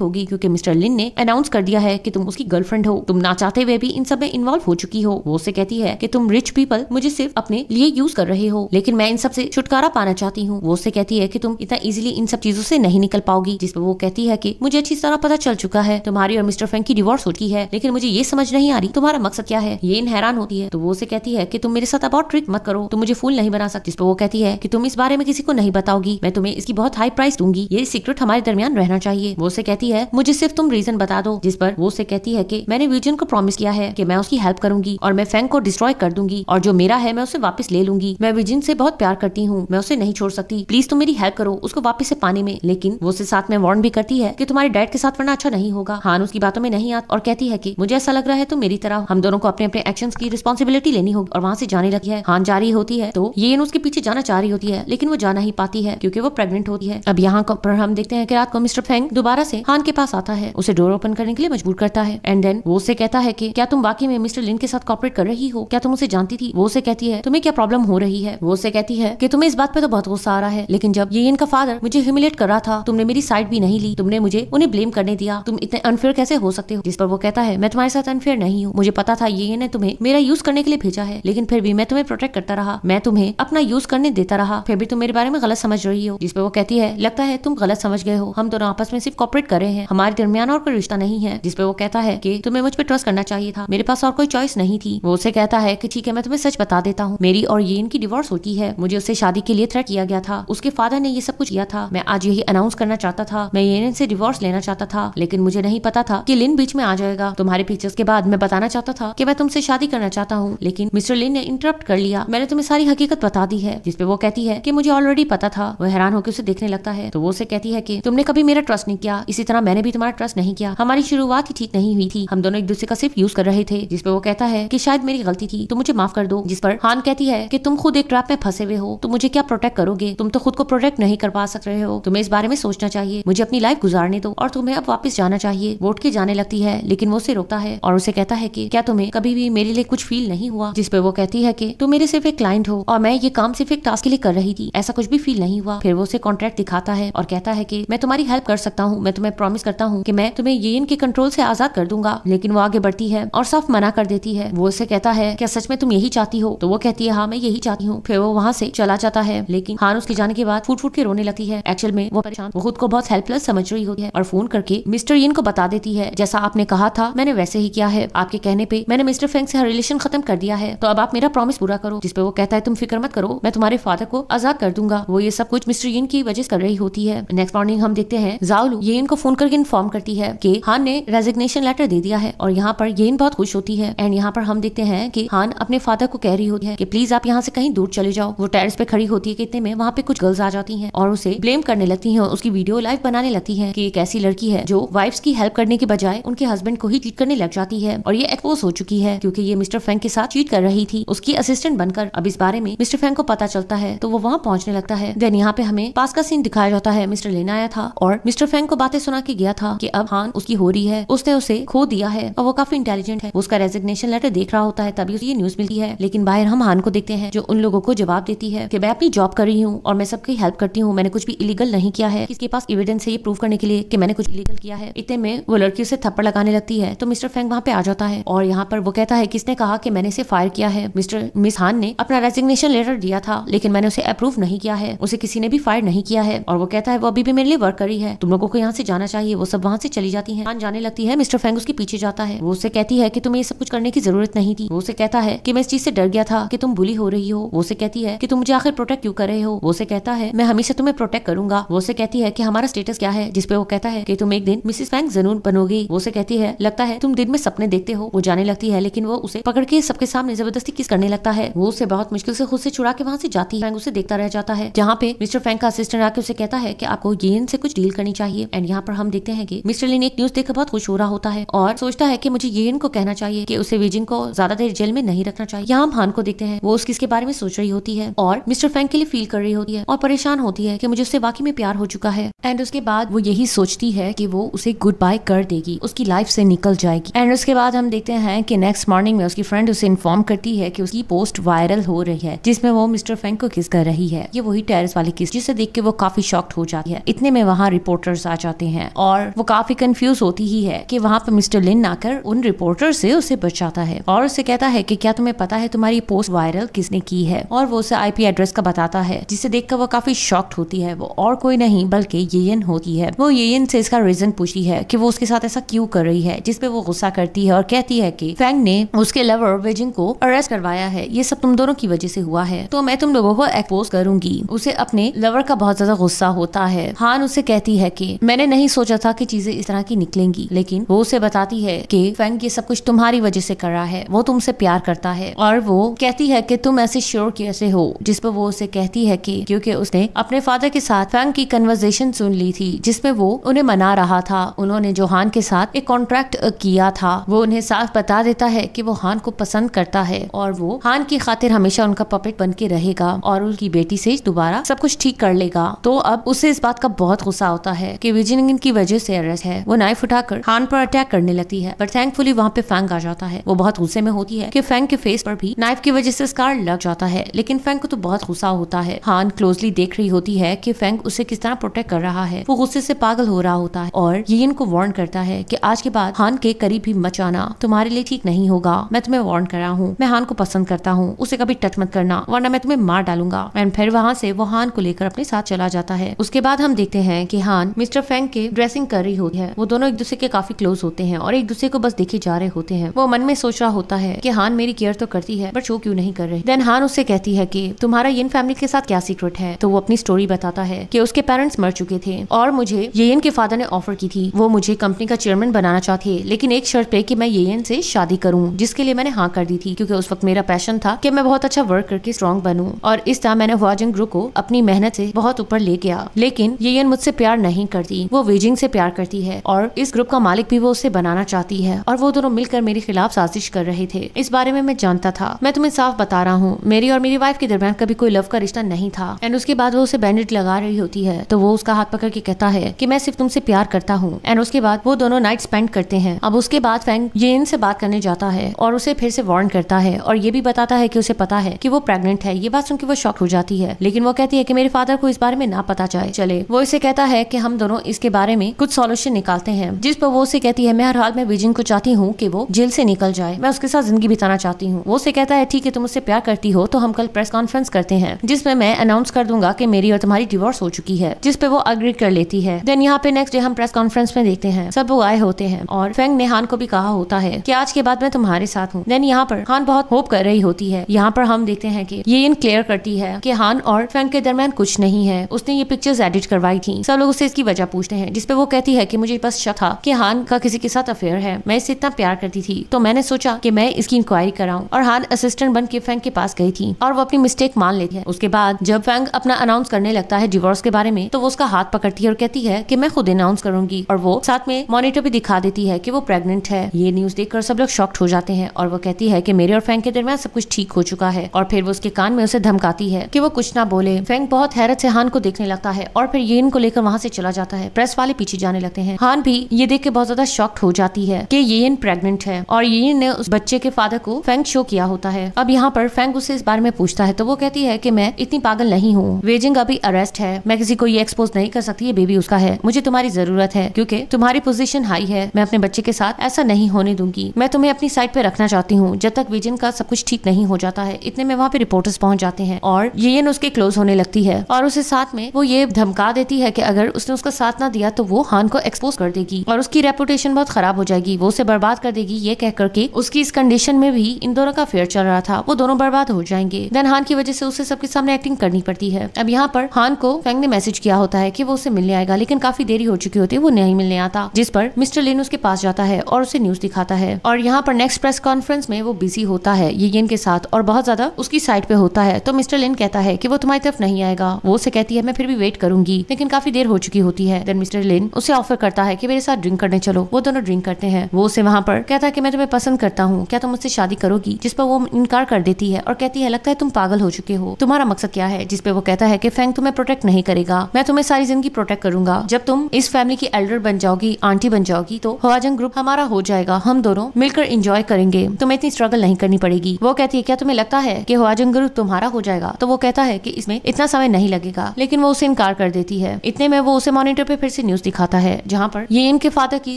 होगी क्योंकि मिस्टर लिन ने अनाउंस कर दिया है कि तुम उसकी गर्लफ्रेंड हो तुम ना चाहते हुए भी इन सब में इन्वॉल्व हो चुकी हो वो उसे कहती है कि तुम रिच पीपल मुझे सिर्फ अपने लिए यूज कर रहे हो लेकिन मैं इन सब से छुटकारा पाना चाहती हूँ वो उसे कहती है कि तुम इतना इजिली इन सब चीजों से नहीं निकल पाओगी जिस पर वो कहती है कि मुझे अच्छी तरह पता चल चुका है तुम्हारी और मिस्टर फ्रेंक की डिवोर्स हो चुकी है लेकिन मुझे ये समझ नहीं आ रही तुम्हारा मकसद क्या है ये इन हैरान होती है तो वो उसे कहती है की तुम मेरे साथ अबाउट ट्रिक मत करो तुम मुझे फूल नहीं बना सकती इस तो पर वो कहती है कि तुम इस बारे में किसी को नहीं बताओगी मैं तुम्हें इसकी बहुत हाई प्राइस दूंगी ये सीक्रेट हमारे दरमियान रहना चाहिए वो उसे कहती है मुझे सिर्फ तुम रीजन बता दो जिस पर वो उसे कहती है कि मैंने विजन को प्रॉमिस किया है कि मैं उसकी हेल्प करूंगी और मैं फैंक को डिस्ट्रॉय कर दूंगी और जो मेरा है मैं उसे वापस ले लूंगी मैं विजन से बहुत प्यार करती हूँ मैं उसे नहीं छोड़ सकती प्लीज तुम मेरी हेल्प करो उसको वापस से पाने में लेकिन वो उसे साथ में वार्न भी करती है की तुम्हारे डैड के साथ वरना अच्छा नहीं होगा हान उसकी बातों में नहीं आता और कहती है की मुझे ऐसा लग रहा है तुम मेरी तरह हम दोनों को अपने अपने एक्शन की रिस्पॉन्सिबिलिटी लेनी होगी और वहाँ से जाने लगी है हान जारी होती है तो ये उसके पीछे जाना चाह रही होती है लेकिन वो जाना ही पाती है क्योंकि वो प्रेग्नेंट होती है अब यहाँ पर हम देखते हैं कि रात को मिस्टर फेंग दोबारा से हान के पास आता है उसे डोर ओपन करने के लिए मजबूर करता है एंड देन वो उसे कहता है कि क्या तुम वाकई में मिस्टर लिन के साथ कॉपरेट कर रही हो क्या तुम उसे जानती थी वो उसे कहती है तुम्हें क्या प्रॉब्लम हो रही है वो उसे कहती है कि तुम्हें इस बात पे तो बहुत गुस्सा आ रहा है लेकिन जब ये इनका फादर मुझे ह्यूमिलेट कर रहा था तुमने मेरी साइड भी नहीं ली तुमने मुझे उन्हें ब्लेम करने दिया तुम इतने अनफेयर कैसे हो सकते हो जिस पर वो कहता है मैं तुम्हारे साथ अनफेयर नहीं हूँ मुझे पता था ये ने तुम्हें मेरा यूज करने के लिए भेजा है लेकिन फिर भी मैं तुम्हें प्रोटेक्ट करता रहा मैं तुम्हें उन्हें अपना यूज करने देता रहा फिर भी तुम मेरे बारे में गलत समझ रही हो जिसपे वो कहती है लगता है तुम गलत समझ गए हो हम दोनों आपस में सिर्फ कॉपरेट कर रहे हैं हमारे दरमियान और कोई रिश्ता नहीं है जिसपे वो कहता है की तुम्हें मुझ पर ट्रस्ट करना चाहिए था मेरे पास और कोई चॉइस नहीं थी वो उसे कहता है की ठीक है मैं तुम्हें सच बता देता हूँ मेरी और ये इनकी डिवोर्स होती है मुझे उससे शादी के लिए थ्रेट किया गया था उसके फादर ने ये सब कुछ किया था मैं आज यही अनाउंस करना चाहता था मैं ये इनसे डिवोर्स लेना चाहता था लेकिन मुझे नहीं पता था की लिन बीच में आ जाएगा तुम्हारे पिक्चर्स के बाद मैं बताना चाहता था कि मैं तुमसे शादी करना चाहता हूँ लेकिन मिस्टर लिन ने इंटरप्ट कर लिया मैंने तुम्हें सारी हकीकत हकीकत बता दी है जिसपे वो कहती है की मुझे ऑलरेडी पता था वो हैरान होकर उसे देखने लगता है तो वो उसे कहती है की तुमने कभी मेरा ट्रस्ट नहीं किया इसी तरह मैंने भी तुम्हारा ट्रस्ट नहीं किया हमारी शुरुआत ही ठीक नहीं हुई थी हम दोनों एक दूसरे का सिर्फ यूज कर रहे थे जिसपे वो कहता है की शायद मेरी गलती थी तो मुझे माफ कर दो जिस पर खान कहती है की तुम खुद एक ट्रैप में फंसे हुए हो तो मुझे क्या प्रोटेक्ट करोगे तुम तो खुद को प्रोटेक्ट नहीं कर पा सक रहे हो तुम्हें इस बारे में सोचना चाहिए मुझे अपनी लाइफ गुजारने दो और तुम्हें अब वापस जाना चाहिए वोट के जाने लगती है लेकिन वो उसे रोकता है और उसे कहता है की क्या तुम्हें कभी भी मेरे लिए कुछ फील नहीं हुआ जिसपे वो कहती है की तुम मेरे सिर्फ एक क्लाइंट हो और मैं ये काम सिर्फ एक टास्क के लिए कर रही थी ऐसा कुछ भी फील नहीं हुआ फिर वो उसे कॉन्ट्रैक्ट दिखाता है और कहता है की मैं तुम्हारी हेल्प कर सकता हूँ मैं तुम्हें प्रॉमिस करता हूँ की मैं तुम्हें ये इनके कंट्रोल से आजाद कर दूंगा लेकिन वो आगे बढ़ती है और साफ मना कर देती है वो उसे कहता है क्या सच में तुम यही चाहती हो तो वो कहती है हाँ मैं यही चाहती हूँ फिर वो वहाँ से चला जाता है लेकिन हाँ उसके जाने के बाद फूट फूट के रोने लगती है एक्चुअल में वो परेशान वो खुद को बहुत हेल्पलेस समझ रही होती है और फोन करके मिस्टर यिन को बता देती है जैसा आपने कहा था मैंने वैसे ही किया है आपके कहने पे मैंने मिस्टर फेंग से रिलेशन खत्म कर दिया है तो अब आप मेरा प्रॉमिस पूरा करो जिसपे वो कहता है तुम फिक्र मत करो मैं तुम्हारे फादर को आजाद कर दूंगा वो ये सब कुछ मिस्टर यिन की वजह से कर रही होती है नेक्स्ट मॉर्निंग हम देखते हैं जाओलू ये इनको फोन करके इन्फॉर्म करती है की हान ने रेजिग्नेशन लेटर दे दिया है और यहाँ पर ये बहुत खुश होती है एंड यहाँ पर हम देखते हैं की हान अपने फादर को कह रही होती है की प्लीज आप यहाँ से कहीं दूर चले जाओ वो टेरिस पे खड़ी होती है कितने में वहाँ पे कुछ गर्ल्स आ जाती है और उसे ब्लेम करने लगती है उसकी वीडियो लाइव बनाने लगती है की एक ऐसी लड़की है जो वाइफ की हेल्प करने के बजाय उनके हस्बैंड को ही चीट करने लग जाती है और ये एक्सपोज हो चुकी है क्योंकि ये मिस्टर फैंक के साथ चीट कर रही थी उसकी असिस्टेंट बनकर अब इस बारे में मिस्टर फैंग को पता चलता है तो वो वहाँ पहुँचने लगता है देन यहाँ पे हमें पास का सीन दिखाया जाता है मिस्टर लेना आया था और मिस्टर फैंग को बातें सुना के गया था की अब हान उसकी हो रही है उसने उसे खो दिया है और वो काफी इंटेलिजेंट है उसका रेजिग्नेशन लेटर देख रहा होता है तभी उसे ये न्यूज मिलती है लेकिन बाहर हम हान को देखते हैं जो उन लोगों को जवाब देती है की मैं अपनी जॉब कर रही हूँ और मैं सबकी हेल्प करती हूँ मैंने कुछ भी इलीगल नहीं किया है इसके पास एविडेंस है ये प्रूव करने के लिए कि मैंने कुछ इलीगल किया है इतने में वो लड़की उसे थप्पड़ लगाने लगती है तो मिस्टर फैंग वहाँ पे आ जाता है और यहाँ पर वो कहता है किसने कहा कि मैंने इसे फायर किया है मिस्टर मिस हान ने अपना रेजिग्नेशन रिजिग्नेशन लेटर दिया था लेकिन मैंने उसे अप्रूव नहीं किया है उसे किसी ने भी फायर नहीं किया है और वो कहता है वो अभी भी मेरे लिए वर्क करी है तुम लोगों को यहाँ से जाना चाहिए वो सब वहाँ से चली जाती है जाने लगती है मिस्टर फेंग उसके पीछे जाता है वो उसे कहती है की तुम्हें ये सब कुछ करने की जरूरत नहीं थी वो उसे कहता है की मैं इस चीज से डर गया था की तुम बुली हो रही हो वो उसे कहती है की तुम मुझे आखिर प्रोटेक्ट क्यों कर रहे हो वो उसे कहता है मैं हमेशा तुम्हें प्रोटेक्ट करूंगा वो उसे कहती है की हमारा स्टेटस क्या है जिसपे वो कहता है की तुम एक दिन मिसिस फैंग जरूर बनोगी वो उसे कहती है लगता है तुम दिन में सपने देखते हो वो जाने लगती है लेकिन वो उसे पकड़ के सबके सामने जबरदस्ती किस करने लगता है वो उसे बहुत मुश्किल से आंखों से चुरा के वहाँ से जाती है उसे देखता रह जाता है जहाँ पे मिस्टर फैंक का असिस्टेंट आके उसे कहता है की आपको येन से कुछ डील करनी चाहिए एंड यहाँ पर हम देखते हैं की मिस्टर लिन एक न्यूज देखकर बहुत खुश हो रहा होता है और सोचता है की मुझे येन को कहना चाहिए की उसे वेजिंग को ज्यादा देर जेल में नहीं रखना चाहिए यहाँ हम हान को देखते हैं वो उसकी इसके बारे में सोच रही होती है और मिस्टर फैंक के लिए फील कर रही होती है और परेशान होती है की मुझे उससे वाकई में प्यार हो चुका है एंड उसके बाद वो यही सोचती है की वो उसे गुड बाय कर देगी उसकी लाइफ से निकल जाएगी एंड उसके बाद हम देखते हैं कि नेक्स्ट मॉर्निंग में उसकी फ्रेंड उसे इन्फॉर्म करती है कि उसकी पोस्ट वायरल हो रही है जिसमें वो मिस्टर फैंक को किस कर रही है ये वही टेरिस वाली किस जिसे देख के वो काफी शॉक्ट हो जाती है इतने में वहाँ रिपोर्टर्स आ जाते हैं और वो काफी कंफ्यूज होती ही है कि वहाँ पे मिस्टर लिन आकर उन रिपोर्टर से उसे बचाता है और उसे कहता है कि क्या तुम्हें पता है तुम्हारी पोस्ट वायरल किसने की है और वो उसे आईपी एड्रेस का बताता है जिसे देख वो काफी शॉक्ट होती है वो और कोई नहीं बल्कि येन होती है वो येन से इसका रीजन पूछती है कि वो उसके साथ ऐसा क्यों कर रही है जिसपे वो गुस्सा करती है और कहती है कि फैंग ने उसके लवर वेजिंग को अरेस्ट करवाया है ये सब तुम दोनों की वजह से हुआ हुआ है तो मैं तुम लोगों को एक्सपोज करूंगी उसे अपने लवर का बहुत ज्यादा गुस्सा होता है हान उसे कहती है कि मैंने नहीं सोचा था कि चीजें इस तरह की निकलेंगी लेकिन वो उसे बताती है कि फैंग ये सब कुछ तुम्हारी वजह से कर रहा है वो तुमसे प्यार करता है और वो कहती है की तुम ऐसे श्योर कैसे हो जिस पर वो उसे कहती है की क्यूँकी उसने अपने फादर के साथ फैंग की कन्वर्जेशन सुन ली थी जिसमे वो उन्हें मना रहा था उन्होंने जो हान के साथ एक कॉन्ट्रैक्ट किया था वो उन्हें साफ बता देता है की वो हान को पसंद करता है और वो हान की खातिर हमेशा उनका पपेट बन के रहेगा और उनकी बेटी से दोबारा सब कुछ ठीक कर लेगा तो अब उसे इस बात का बहुत गुस्सा होता है की विजयनंगन की वजह से अरेस्ट है वो नाइफ उठाकर खान पर अटैक करने लगती है पर थैंकफुली वहाँ पे फैंक आ जाता है वो बहुत गुस्से में होती है की फैंक के फेस पर भी नाइफ की वजह से स्कार लग जाता है लेकिन फैंक को तो बहुत गुस्सा होता है खान क्लोजली देख रही होती है की फैंक उसे किस तरह प्रोटेक्ट कर रहा है वो गुस्से से पागल हो रहा होता है और ये इनको वार्न करता है की आज के बाद खान के करीब भी मचाना तुम्हारे लिए ठीक नहीं होगा मैं तुम्हें वार्न कर रहा हूँ मैं हान को पसंद करता हूँ उसे कभी टच मत कर करना वरना मैं तुम्हें मार डालूंगा एंड फिर वहाँ से वो हान को लेकर अपने साथ चला जाता है उसके बाद हम देखते हैं कि हान मिस्टर फैंग के ड्रेसिंग कर रही होती है वो दोनों एक दूसरे के काफी क्लोज होते हैं और एक दूसरे को बस देखे जा रहे होते हैं वो मन में सोच रहा होता है की हान मेरी केयर तो करती है पर शो क्यूँ नहीं कर रही देन हान उससे कहती है की तुम्हारा यिन फैमिली के साथ क्या सीक्रेट है तो वो अपनी स्टोरी बताता है की उसके पेरेंट्स मर चुके थे और मुझे येन के फादर ने ऑफर की थी वो मुझे कंपनी का चेयरमैन बनाना चाहते लेकिन एक शर्त पे कि मैं येन से शादी करूं जिसके लिए मैंने हाँ कर दी थी क्योंकि उस वक्त मेरा पैशन था कि मैं बहुत अच्छा वर्क करके स्ट्रॉन्ग बनू और इस तरह मैंने हुआजिंग ग्रुप को अपनी मेहनत से बहुत ऊपर ले गया लेकिन ये यन मुझसे प्यार नहीं करती वो वेजिंग से प्यार करती है और इस ग्रुप का मालिक भी वो उसे बनाना चाहती है और वो दोनों मिलकर मेरे खिलाफ साजिश कर रहे थे इस बारे में मैं जानता था मैं तुम्हें साफ बता रहा हूँ मेरी और मेरी वाइफ के दरमियान कभी कोई लव का रिश्ता नहीं था एंड उसके बाद वो उसे बैंडेड लगा रही होती है तो वो उसका हाथ पकड़ के कहता है की मैं सिर्फ तुमसे प्यार करता हूँ एंड उसके बाद वो दोनों नाइट स्पेंड करते हैं अब उसके बाद फैंग ये इनसे बात करने जाता है और उसे फिर से वार्न करता है और ये भी बताता है की उसे पता है की वो प्रेगनेंट है ये बात सुनकर वो शॉक हो जाती है लेकिन वो कहती है की मेरे फादर को इस बारे में ना पता चाहे चले वो इसे कहता है की हम दोनों इसके बारे में कुछ सोल्यूशन निकालते हैं जिस पर वो उसे कहती है मैं हर हाल में बीजिंग को चाहती हूँ की वो जेल से निकल जाए मैं उसके साथ जिंदगी बिताना चाहती हूँ वो उसे कहता है ठीक है तुम उससे प्यार करती हो तो हम कल प्रेस कॉन्फ्रेंस करते हैं जिसमें मैं अनाउंस कर दूंगा की मेरी और तुम्हारी डिवोर्स हो चुकी है जिसपे वो अग्री कर लेती है देन यहाँ पे नेक्स्ट डे हम प्रेस कॉन्फ्रेंस में देखते हैं सब वो आए होते हैं और फेंग ने हान को भी कहा होता है की आज के बाद मैं तुम्हारे साथ हूँ देन यहाँ पर हान बहुत होप कर रही होती है यहाँ पर हम देखते हैं हैं कि ये इन क्लियर करती है कि हान और फ्रैंक के दरमियान कुछ नहीं है उसने ये पिक्चर्स एडिट करवाई थी सब लोग उससे इसकी वजह पूछते हैं जिसपे वो कहती है कि मुझे बस शक था कि हान का किसी के साथ अफेयर है मैं इसे इतना प्यार करती थी तो मैंने सोचा कि मैं इसकी इंक्वायरी कराऊं और हान असिस्टेंट बन के फ्रैंक के पास गई थी और वो अपनी मिस्टेक मान लेती है उसके बाद जब फ्रैंक अपना अनाउंस करने लगता है डिवोर्स के बारे में तो वो उसका हाथ पकड़ती है और कहती है की मैं खुद अनाउंस करूंगी और वो साथ में मॉनिटर भी दिखा देती है की वो प्रेगनेंट है ये न्यूज देखकर सब लोग शॉक्ट हो जाते हैं और वो कहती है की मेरे और फैंक के दरमियान सब कुछ ठीक हो चुका है और फिर फिर वो उसके कान में उसे धमकाती है कि वो कुछ ना बोले फेंग बहुत हैरत से हान को देखने लगता है और फिर येन को लेकर वहाँ से चला जाता है प्रेस वाले पीछे जाने लगते हैं हान भी ये देख के बहुत ज्यादा शॉक्ट हो जाती है कि येन प्रेग्नेंट है और येन ने उस बच्चे के फादर को फेंग शो किया होता है अब यहाँ पर फेंग उसे इस बारे में पूछता है तो वो कहती है की मैं इतनी पागल नहीं हूँ वेजिंग अभी अरेस्ट है मैं किसी को ये एक्सपोज नहीं कर सकती ये बेबी उसका है मुझे तुम्हारी जरूरत है क्योंकि तुम्हारी पोजीशन हाई है मैं अपने बच्चे के साथ ऐसा नहीं होने दूंगी मैं तुम्हें अपनी साइड पे रखना चाहती हूँ जब तक वेजिंग का सब कुछ ठीक नहीं हो जाता है इतने में वहाँ पे रिपोर्टर्स पहुंच जाते हैं और ये उसके क्लोज होने लगती है और उसे साथ में वो ये धमका देती है कि अगर उसने उसका साथ ना दिया तो वो हान को एक्सपोज कर देगी और उसकी रेपुटेशन बहुत खराब हो जाएगी वो उसे बर्बाद कर देगी ये कह करके उसकी इस कंडीशन में भी इन दोनों का फेयर चल रहा था वो दोनों बर्बाद हो जाएंगे देन हान की वजह से उसे सबके सामने एक्टिंग करनी पड़ती है अब यहाँ पर हान को फैंग ने मैसेज किया होता है की वो उसे मिलने आएगा लेकिन काफी देरी हो चुकी होती है वो नहीं मिलने आता जिस पर मिस्टर लिन उसके पास जाता है और उसे न्यूज दिखाता है और यहाँ पर नेक्स्ट प्रेस कॉन्फ्रेंस में वो बिजी होता है ये के साथ और बहुत ज्यादा उसकी साइड पे होता है तो मिस्टर लिन कहता है कि वो तुम्हारी तरफ नहीं आएगा वो उसे कहती है मैं फिर भी वेट करूंगी लेकिन काफी देर हो चुकी होती है देन मिस्टर लिन उसे ऑफर करता है कि मेरे साथ ड्रिंक करने चलो वो दोनों ड्रिंक करते हैं वो उसे वहां पर कहता है कि मैं तुम्हें पसंद करता हूँ क्या तुम मुझसे शादी करोगी जिस पर वो इनकार कर देती है और कहती है लगता है तुम पागल हो चुके हो तुम्हारा मकसद क्या है जिसपे वो कहता है कि फैंग तुम्हें प्रोटेक्ट नहीं करेगा मैं तुम्हें सारी जिंदगी प्रोटेक्ट करूंगा जब तुम इस फैमिली की एल्डर बन जाओगी आंटी बन जाओगी तो हवाजंग ग्रुप हमारा हो जाएगा हम दोनों मिलकर इंजॉय करेंगे तुम्हें इतनी स्ट्रगल नहीं करनी पड़ेगी वो कहती है क्या तुम्हें लगता है की राजन तुम्हारा हो जाएगा तो वो कहता है की इसमें इतना समय नहीं लगेगा लेकिन वो उसे इनकार कर देती है इतने में वो उसे मॉनिटर पे फिर से न्यूज दिखाता है जहाँ पर ये इनके फादर की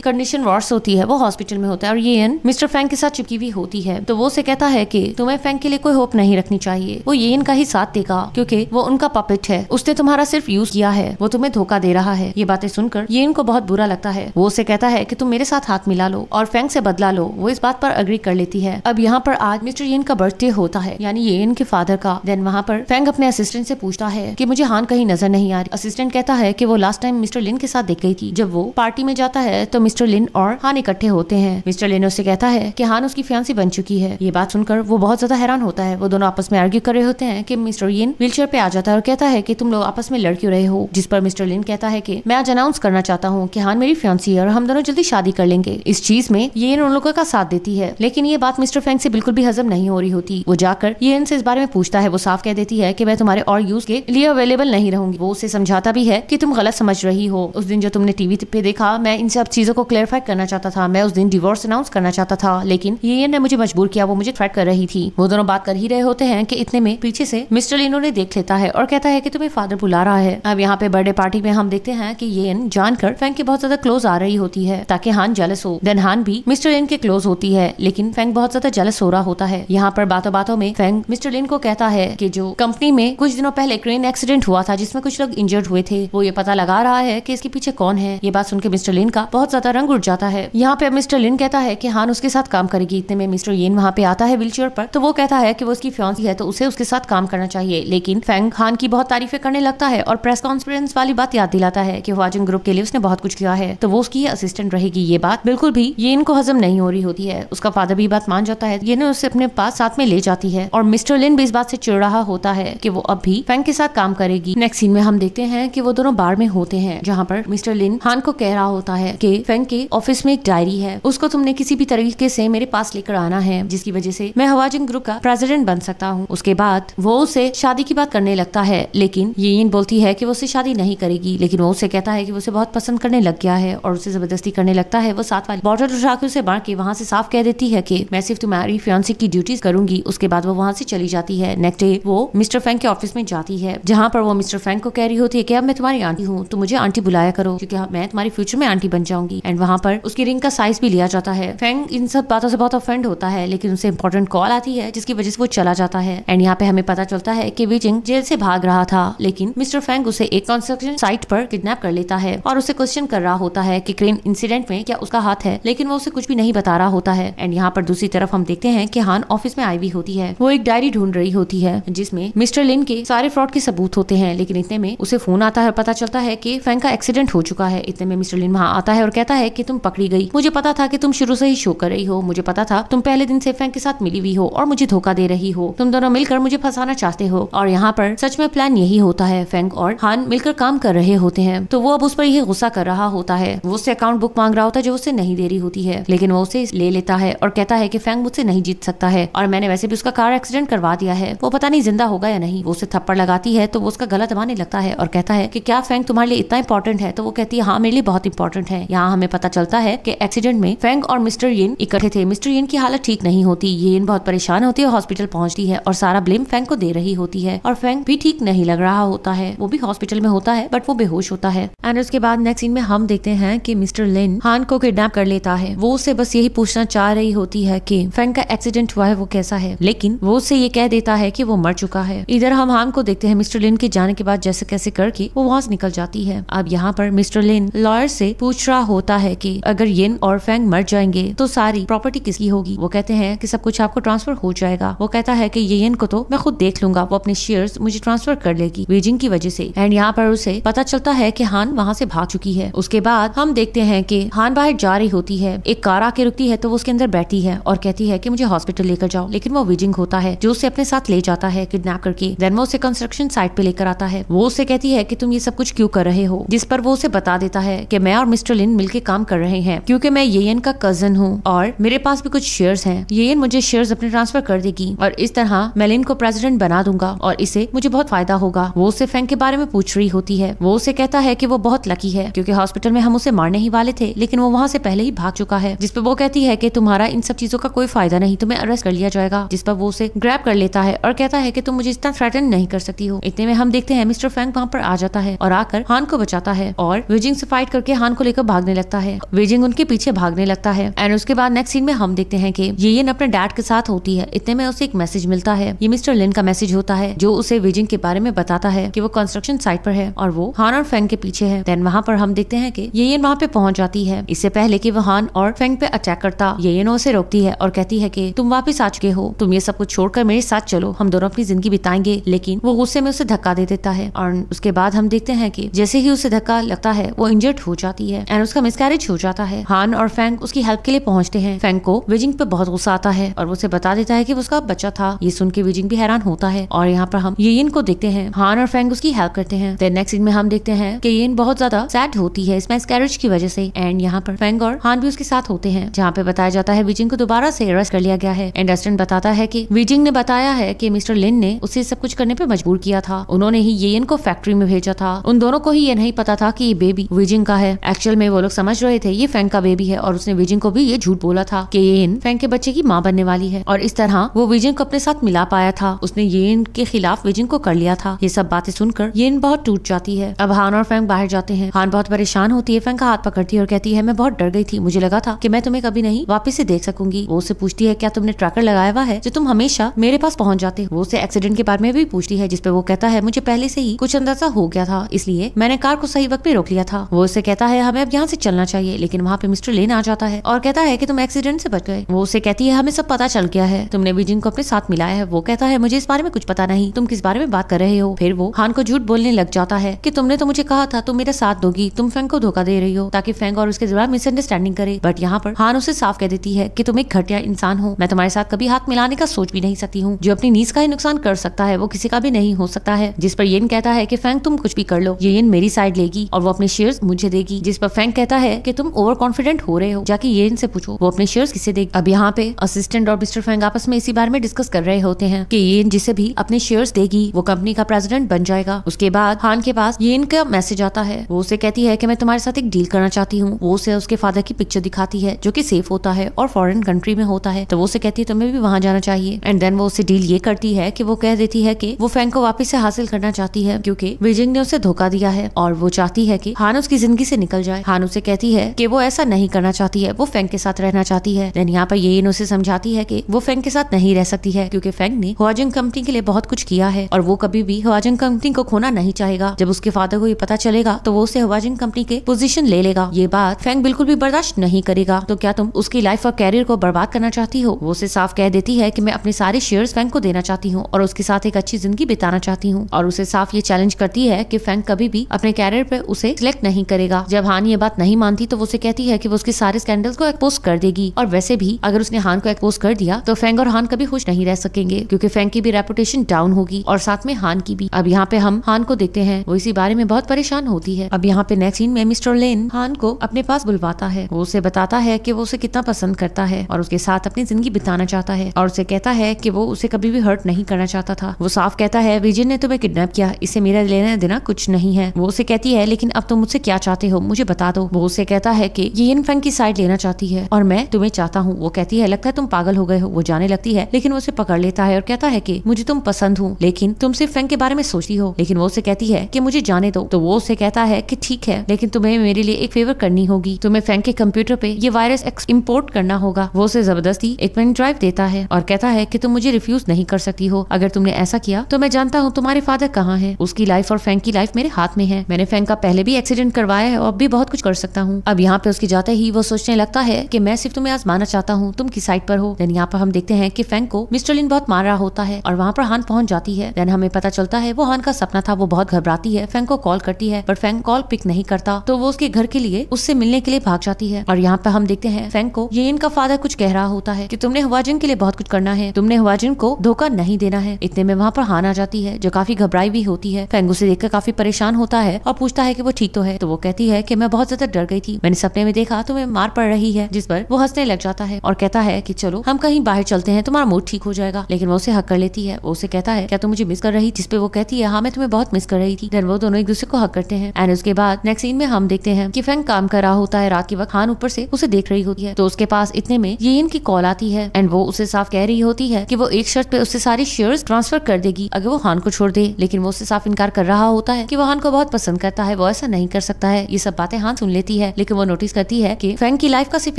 कंडीशन वॉर्स होती है वो हॉस्पिटल में होता है और ये इन मिस्टर फैंक के साथ चिपकी हुई होती है तो वो उसे कहता है की तुम्हें फैंक के लिए कोई होप नहीं रखनी चाहिए वो ये इनका ही साथ देगा क्यूँकी वो उनका पपिट है उसने तुम्हारा सिर्फ यूज किया है वो तुम्हें धोखा दे रहा है ये बातें सुनकर ये इनको बहुत बुरा लगता है वो उसे कहता है की तुम मेरे साथ हाथ मिला लो और फैंक से बदला लो वो इस बात पर अग्री कर लेती है अब यहाँ पर आज मिस्टर येन का बर्थडे होता है यानी ये जेन के फादर का देन वहाँ पर फेंग अपने असिस्टेंट से पूछता है कि मुझे हान कहीं नजर नहीं आ रही असिस्टेंट कहता है कि वो लास्ट टाइम मिस्टर लिन के साथ देख गई थी जब वो पार्टी में जाता है तो मिस्टर लिन और हान इकट्ठे होते हैं मिस्टर लिन उससे कहता है कि हान उसकी फ्यांसी बन चुकी है ये बात सुनकर वो बहुत ज्यादा हैरान होता है वो दोनों आपस में आर्ग्यू कर रहे होते हैं कि मिस्टर यिन व्हीलचेयर पे आ जाता है और कहता है कि तुम लोग आपस में लड़ क्यों रहे हो जिस पर मिस्टर लिन कहता है कि मैं आज अनाउंस करना चाहता हूँ कि हान मेरी फ्यांसी है और हम दोनों जल्दी शादी कर लेंगे इस चीज में ये उन लोगों का साथ देती है लेकिन ये बात मिस्टर फैंग से बिल्कुल भी हजम नहीं हो रही होती वो जाकर ये से इस बारे में पूछता है वो साफ कह देती है कि मैं तुम्हारे और यूज के लिए अवेलेबल नहीं रहूंगी वो उसे समझाता भी है कि तुम गलत समझ रही हो उस दिन जो तुमने टीवी पे देखा मैं इन सब चीजों को क्लेरिफाई करना चाहता था मैं उस दिन डिवोर्स अनाउंस करना चाहता था लेकिन ये ने मुझे मजबूर किया वो मुझे थ्रेट कर रही थी वो दोनों बात कर ही रहे होते हैं कि इतने में पीछे से मिस्टर लिनो ने देख लेता है और कहता है कि तुम्हें फादर बुला रहा है अब यहाँ पे बर्थडे पार्टी में हम देखते हैं कि ये जानकर फैंक के बहुत ज्यादा क्लोज आ रही होती है ताकि हान जलस हो देन हान भी मिस्टर लिन के क्लोज होती है लेकिन फैंक बहुत ज्यादा जलस हो रहा होता है यहाँ पर बातों बातों में फैंक मिस्टर लिन को कहता है कि जो कंपनी में कुछ दिनों पहले क्रेन एक्सीडेंट हुआ था जिसमें कुछ लोग इंजर्ड हुए थे वो ये पता लगा रहा है कि इसके पीछे कौन है ये बात के मिस्टर लिन का बहुत ज्यादा रंग उठ जाता है यहाँ पे मिस्टर लिन कहता है की हान उसके साथ काम करेगी इतने में मिस्टर येन वहाँ पे आता है व्हील पर तो वो कहता है की वो उसकी फ्योन्सी है तो उसे उसके साथ काम करना चाहिए लेकिन फैंग खान की बहुत तारीफें करने लगता है और प्रेस कॉन्फ्रेंस वाली बात याद दिलाता है की वाजिंग ग्रुप के लिए उसने बहुत कुछ किया है तो वो उसकी असिस्टेंट रहेगी ये बात बिल्कुल भी ये इनको हजम नहीं हो रही होती है उसका फादर भी बात मान जाता है ये उसे अपने पास साथ में ले जाती है और मिस्टर मिस्टर भी इस बात से चिड़ रहा होता है कि वो अब भी फैंक के साथ काम करेगी नेक्स्ट सीन में हम देखते हैं कि वो दोनों बार में होते हैं जहाँ पर मिस्टर लिन हान को कह रहा होता है कि फैंक के ऑफिस में एक डायरी है उसको तुमने किसी भी तरीके से मेरे पास लेकर आना है जिसकी वजह से मैं हवाजिंग ग्रुप का प्रेसिडेंट बन सकता हूँ उसके बाद वो उसे शादी की बात करने लगता है लेकिन ये बोलती है कि वो उसे शादी नहीं करेगी लेकिन वो उसे कहता है कि वो उसे बहुत पसंद करने लग गया है और उसे जबरदस्ती करने लगता है वो साथ वाली बॉर्डर उठा के उसे बांट के वहाँ से साफ कह देती है की मैं सिर्फ तुम्हारी फ्यांसी की ड्यूटी करूंगी उसके बाद वो वहाँ से चली जाती है नेक्स्ट डे वो मिस्टर फैंक के ऑफिस में जाती है जहाँ पर वो मिस्टर फैंक को कह रही होती है कि अब मैं तुम्हारी आंटी हूँ तो मुझे आंटी बुलाया करो क्योंकि हाँ, मैं तुम्हारी फ्यूचर में आंटी बन जाऊंगी एंड वहाँ पर उसकी रिंग का साइज भी लिया जाता है फैंक इन सब बातों से बहुत ऑफेंड होता है लेकिन उसे इंपॉर्टेंट कॉल आती है जिसकी वजह से वो चला जाता है एंड यहाँ पे हमें पता चलता है की विजिंग जेल से भाग रहा था लेकिन मिस्टर फैंक उसे एक कंस्ट्रक्शन साइट पर किडनैप कर लेता है और उसे क्वेश्चन कर रहा होता है कि क्रेन इंसिडेंट में क्या उसका हाथ है लेकिन वो उसे कुछ भी नहीं बता रहा होता है एंड यहाँ पर दूसरी तरफ हम देखते हैं कि हान ऑफिस में आई हुई होती है वो एक डायरी डायरी ढूंढ रही होती है जिसमे मिस्टर लिन के सारे फ्रॉड के सबूत होते हैं लेकिन इतने में उसे फोन आता है और पता चलता है की फैंक का एक्सीडेंट हो चुका है इतने में मिस्टर लिन वहाँ आता है और कहता है की तुम पकड़ी गई मुझे पता था की तुम शुरू से ही शो कर रही हो मुझे पता था तुम पहले दिन से फैंक के साथ मिली हुई हो और मुझे धोखा दे रही हो तुम दोनों मिलकर मुझे फंसाना चाहते हो और यहाँ पर सच में प्लान यही होता है फैंक और हान मिलकर काम कर रहे होते हैं तो वो अब उस पर यही गुस्सा कर रहा होता है वो उससे अकाउंट बुक मांग रहा होता है जो उसे नहीं दे रही होती है लेकिन वो उसे ले लेता है और कहता है कि फैंग मुझसे नहीं जीत सकता है और मैंने वैसे भी उसका कार एक्सीडेंट कर करवा दिया है वो पता नहीं जिंदा होगा या नहीं वो उसे थप्पड़ लगाती है तो वो उसका गलत दबाने लगता है और कहता है कि क्या फैंग तुम्हारे लिए इतना इंपॉर्टेंट है तो वो कहती है हाँ मेरे लिए बहुत इंपॉर्टेंट है यहाँ हमें पता चलता है कि एक्सीडेंट में फैंग और मिस्टर येन इकट्ठे थे मिस्टर येन की हालत ठीक नहीं होती ये येन बहुत परेशान होती है हॉस्पिटल पहुंचती है और सारा ब्लेम फैंग को दे रही होती है और फैंग भी ठीक नहीं लग रहा होता है वो भी हॉस्पिटल में होता है बट वो बेहोश होता है एंड उसके बाद नेक्स्ट सीन में हम देखते हैं कि मिस्टर लिन हान को किडनैप कर लेता है वो उसे बस यही पूछना चाह रही होती है कि फैंग का एक्सीडेंट हुआ है वो कैसा है लेकिन वो उसे ये ये कह देता है कि वो मर चुका है इधर हम हाम को देखते हैं मिस्टर लिन के जाने के बाद जैसे कैसे करके वो वहाँ से निकल जाती है अब यहाँ पर मिस्टर लिन लॉयर से पूछ रहा होता है कि अगर यिन और फैंग मर जाएंगे तो सारी प्रॉपर्टी किसकी होगी वो कहते हैं कि सब कुछ आपको ट्रांसफर हो जाएगा वो कहता है कि ये को तो मैं खुद देख लूंगा वो अपने शेयर मुझे ट्रांसफर कर लेगी बीजिंग की वजह से एंड यहाँ पर उसे पता चलता है की हान वहाँ से भाग चुकी है उसके बाद हम देखते हैं की हान बाहर जा रही होती है एक कार आके रुकती है तो वो उसके अंदर बैठी है और कहती है की मुझे हॉस्पिटल लेकर जाओ लेकिन वो बीजिंग होता है जो जो उसे अपने साथ ले जाता है किडनैप करके देन वो उसे कंस्ट्रक्शन साइट पे लेकर आता है वो उसे कहती है की तुम ये सब कुछ क्यूँ कर रहे हो जिस पर वो उसे बता देता है की मैं और मिस्टर लिन मिलकर काम कर रहे हैं क्यूँकी मैं ये का कजन हूँ और मेरे पास भी कुछ शेयर है ये मुझे शेयर अपने ट्रांसफर कर देगी और इस तरह मैं लिन को प्रेसिडेंट बना दूंगा और इसे मुझे बहुत फायदा होगा वो उसे फैंक के बारे में पूछ रही होती है वो उसे कहता है की वो बहुत लकी है क्यूँकी हॉस्पिटल में हम उसे मारने ही वाले थे लेकिन वो वहाँ से पहले ही भाग चुका है जिसपे वो कहती है की तुम्हारा इन सब चीजों का कोई फायदा नहीं तुम्हें अरेस्ट कर लिया जाएगा जिस पर वो उसे ग्रैप ग्रैप कर लेता है और कहता है कि तुम मुझे इतना थ्रेटन नहीं कर सकती हो इतने में हम देखते हैं मिस्टर फैंग वहाँ पर आ जाता है और आकर हान को बचाता है और वेजिंग से फाइट करके हान को लेकर भागने लगता है वेजिंग उनके पीछे भागने लगता है एंड उसके बाद नेक्स्ट सीन में हम देखते हैं की ये येन अपने डैड के साथ होती है इतने में उसे एक मैसेज मिलता है ये मिस्टर लिन का मैसेज होता है जो उसे वेजिंग के बारे में बताता है की वो कंस्ट्रक्शन साइट पर है और वो हान और फेंग के पीछे है देन वहाँ पर हम देखते हैं की ये वहाँ पे पहुंच जाती है इससे पहले की वो हान और फेंग पे अटैक करता ये उसे रोकती है और कहती है की तुम वापिस आ चुके हो तुम ये सब कुछ छोड़कर मेरे साथ चलो हम दोनों अपनी जिंदगी बिताएंगे लेकिन वो गुस्से में उसे धक्का दे देता है और उसके बाद हम देखते हैं कि जैसे ही उसे धक्का लगता है वो इंजर्ड हो जाती है एंड उसका मिसकैरेज हो जाता है हान और फैंग उसकी हेल्प के लिए पहुंचते हैं फैंक को विजिंग पे बहुत गुस्सा आता है और उसे बता देता है की उसका बच्चा था ये सुन के विजिंग भी हैरान होता है और यहाँ पर हम ये को देखते हैं हान और फैंग उसकी हेल्प करते हैं नेक्स्ट सीन में हम देखते हैं कि ये बहुत ज्यादा सैड होती है इस मिसकैरेज की वजह से एंड यहाँ पर फैंग और हान भी उसके साथ होते हैं जहाँ पे बताया जाता है विजिंग को दोबारा से अरेस्ट कर लिया गया है एंड बताता है की विजिंग ने बताया है कि मिस्टर लिन ने उसे सब कुछ करने पर मजबूर किया था उन्होंने ही येन को फैक्ट्री में भेजा था उन दोनों को ही ये नहीं पता था कि ये बेबी विजिंग का है एक्चुअल में वो लोग समझ रहे थे ये फैंक का बेबी है और उसने विजिंग को भी ये झूठ बोला था कि येन फैंग के बच्चे की माँ बनने वाली है और इस तरह वो विजिंग को अपने साथ मिला पाया था उसने येन के खिलाफ विजिंग को कर लिया था ये सब बातें सुनकर येन बहुत टूट जाती है अब हान और फैंक बाहर जाते हैं हान बहुत परेशान होती है फैंक का हाथ पकड़ती है और कहती है मैं बहुत डर गई थी मुझे लगा था की मैं तुम्हें कभी नहीं वापस से देख सकूंगी वो उसे पूछती है क्या तुमने ट्रैकर लगाया हुआ है जो तुम हमेशा मेरे पास पहुंच जाते वो उसे एक्सीडेंट के बारे में भी पूछती है जिसपे वो कहता है मुझे पहले से ही कुछ अंदाजा हो गया था इसलिए मैंने कार को सही वक्त पे रोक लिया था वो उसे कहता है हमें अब यहाँ से चलना चाहिए लेकिन वहाँ पे मिस्टर लेन आ जाता है और कहता है की तुम एक्सीडेंट से बच गए वो उसे कहती है हमें सब पता चल गया है तुमने बीजिंग को अपने साथ मिलाया है वो कहता है मुझे इस बारे में कुछ पता नहीं तुम किस बारे में बात कर रहे हो फिर वो खान को झूठ बोलने लग जाता है की तुमने तो मुझे कहा था तुम मेरा साथ दोगी तुम फैंक को धोखा दे रही हो ताकि फैंक और उसके दौरान मिसअंडरस्टैंडिंग करे बट यहाँ पर हान उसे साफ कह देती है की तुम एक घटिया इंसान हो मैं तुम्हारे साथ कभी हाथ मिलाने का सोच भी नहीं सकती सकती हूँ जो अपनी नीस का ही नुकसान कर सकता है वो किसी का भी नहीं हो सकता है जिस पर येन कहता है की फैंक तुम कुछ भी कर लो ये येन मेरी साइड लेगी और वो अपने शेयर मुझे देगी जिस पर फैंक कहता है की तुम ओवर कॉन्फिडेंट हो रहे हो जाके येन से पूछो वो अपने शेयर किसे देगी अब यहाँ पे असिस्टेंट और मिस्टर फैंक आपस में इसी बारे में डिस्कस कर रहे होते हैं की येन जिसे भी अपने शेयर देगी वो कंपनी का प्रेसिडेंट बन जाएगा उसके बाद खान के पास येन का मैसेज आता है वो उसे कहती है की मैं तुम्हारे साथ एक डील करना चाहती हूँ वो उसे उसके फादर की पिक्चर दिखाती है जो की सेफ होता है और फॉरेन कंट्री में होता है तो वो उसे कहती है तुम्हें भी वहाँ जाना चाहिए एंड देन वो उसे डील ये करती है कि वो कह देती है कि वो फैंग को वापस से हासिल करना चाहती है क्योंकि बीजिंग ने उसे धोखा दिया है और वो चाहती है कि हान उसकी जिंदगी से निकल जाए हान उसे कहती है कि वो ऐसा नहीं करना चाहती है वो फैंग के साथ रहना चाहती है देन यहाँ पर ये उसे समझाती है की वो फैंग के साथ नहीं रह सकती है क्यूँकी फैंग ने हुआजिंग कंपनी के लिए बहुत कुछ किया है और वो कभी भी हुआजिंग कंपनी को खोना नहीं चाहेगा जब उसके फादर को ये पता चलेगा तो वो उसे हुआजिंग कंपनी के पोजिशन ले लेगा ये बात फैंग बिल्कुल भी बर्दाश्त नहीं करेगा तो क्या तुम उसकी लाइफ और कैरियर को बर्बाद करना चाहती हो वो उसे साफ कह देती है की मैं अपने सारे शेयर शेयर्स फैंक को देना चाहती हूँ और उसके साथ एक अच्छी जिंदगी बिताना चाहती हूँ और उसे साफ ये चैलेंज करती है की फैंक कभी भी अपने कैरियर पे उसे सिलेक्ट नहीं करेगा जब हान ये बात नहीं मानती तो वो उसे कहती है की वो उसके सारे स्कैंडल को एक्सपोज कर देगी और वैसे भी अगर उसने हान को एक्सपोज कर दिया तो फैंक और हान कभी खुश नहीं रह सकेंगे क्योंकि फैंक की भी रेपुटेशन डाउन होगी और साथ में हान की भी अब यहाँ पे हम हान को देखते हैं वो इसी बारे में बहुत परेशान होती है अब यहाँ पे नेक्स्ट सीन में मिस्टर लेन हान को अपने पास बुलवाता है वो उसे बताता है कि वो उसे कितना पसंद करता है और उसके साथ अपनी जिंदगी बिताना चाहता है और उसे कहता है कि वो उसे कभी भी हर्ट नहीं करना चाहता था वो साफ कहता है विजय ने तुम्हें किडनैप किया इसे मेरा लेना देना कुछ नहीं है वो उसे कहती है लेकिन अब तुम मुझसे क्या चाहते हो मुझे बता दो वो उसे कहता है की ये फैंग की साइड लेना चाहती है और मैं तुम्हें चाहता हूँ वो कहती है लगता है तुम पागल हो गए हो वो जाने लगती है लेकिन वो उसे पकड़ लेता है और कहता है की मुझे तुम पसंद हूँ लेकिन तुम सिर्फ फैंग के बारे में सोचती हो लेकिन वो उसे कहती है की मुझे जाने दो तो वो उसे कहता है की ठीक है लेकिन तुम्हें मेरे लिए एक फेवर करनी होगी तुम्हें फैंग के कंप्यूटर पे ये वायरस इम्पोर्ट करना होगा वो उसे जबरदस्ती एक पेन ड्राइव देता है और कहता है की तुम मुझे मुझे रिफ्यूज नहीं कर सकती हो अगर तुमने ऐसा किया तो मैं जानता हूँ तुम्हारे फादर कहाँ है उसकी लाइफ और फैंक की लाइफ मेरे हाथ में है मैंने फैंक का पहले भी एक्सीडेंट करवाया है और भी बहुत कुछ कर सकता हूँ अब यहाँ पे उसके जाते ही वो सोचने लगता है की मैं सिर्फ तुम्हें आजमाना चाहता हूँ तुम किस साइड पर हो देन यहाँ पर हम देखते हैं की फैंक को मिस्टर लिन बहुत मार रहा होता है और वहाँ पर हान पहुंच जाती है देन हमें पता चलता है वो हान का सपना था वो बहुत घबराती है फैंक को कॉल करती है पर फैंक कॉल पिक नहीं करता तो वो उसके घर के लिए उससे मिलने के लिए भाग जाती है और यहाँ पर हम देखते हैं फैंक को ये इनका फादर कुछ कह रहा होता है की तुमने हुआजिन के लिए बहुत कुछ करना है तुमने हुआ अर्जुन को धोखा नहीं देना है इतने में वहाँ पर हान आ जाती है जो काफी घबराई भी होती है फेंगू से देखकर काफी परेशान होता है और पूछता है कि वो ठीक तो है तो वो कहती है कि मैं बहुत ज्यादा डर गई थी मैंने सपने में देखा मैं मार पड़ रही है जिस पर वो हंसने लग जाता है और कहता है की चलो हम कहीं बाहर चलते हैं तुम्हारा मूड ठीक हो जाएगा लेकिन वो उसे हक कर लेती है वो उसे कहता है क्या तुम मुझे मिस कर रही जिसपे वो कहती है हाँ मैं तुम्हें बहुत मिस कर रही थी वो दोनों एक दूसरे को हक करते हैं एंड उसके बाद नेक्स्ट सीन में हम देखते हैं कि फैंग काम कर रहा होता है रात के वक्त हान ऊपर से उसे देख रही होती है तो उसके पास इतने में ये इनकी कॉल आती है एंड वो उसे साफ कह रही होती है की वो एक शर्त पे उससे सारी शेयर ट्रांसफर कर देगी अगर वो हान को छोड़ दे लेकिन वो उससे साफ इनकार कर रहा होता है की वो हान को बहुत पसंद करता है वो ऐसा नहीं कर सकता है ये सब बातें हान सुन लेती है लेकिन वो नोटिस करती है की फैंग की लाइफ का सिर्फ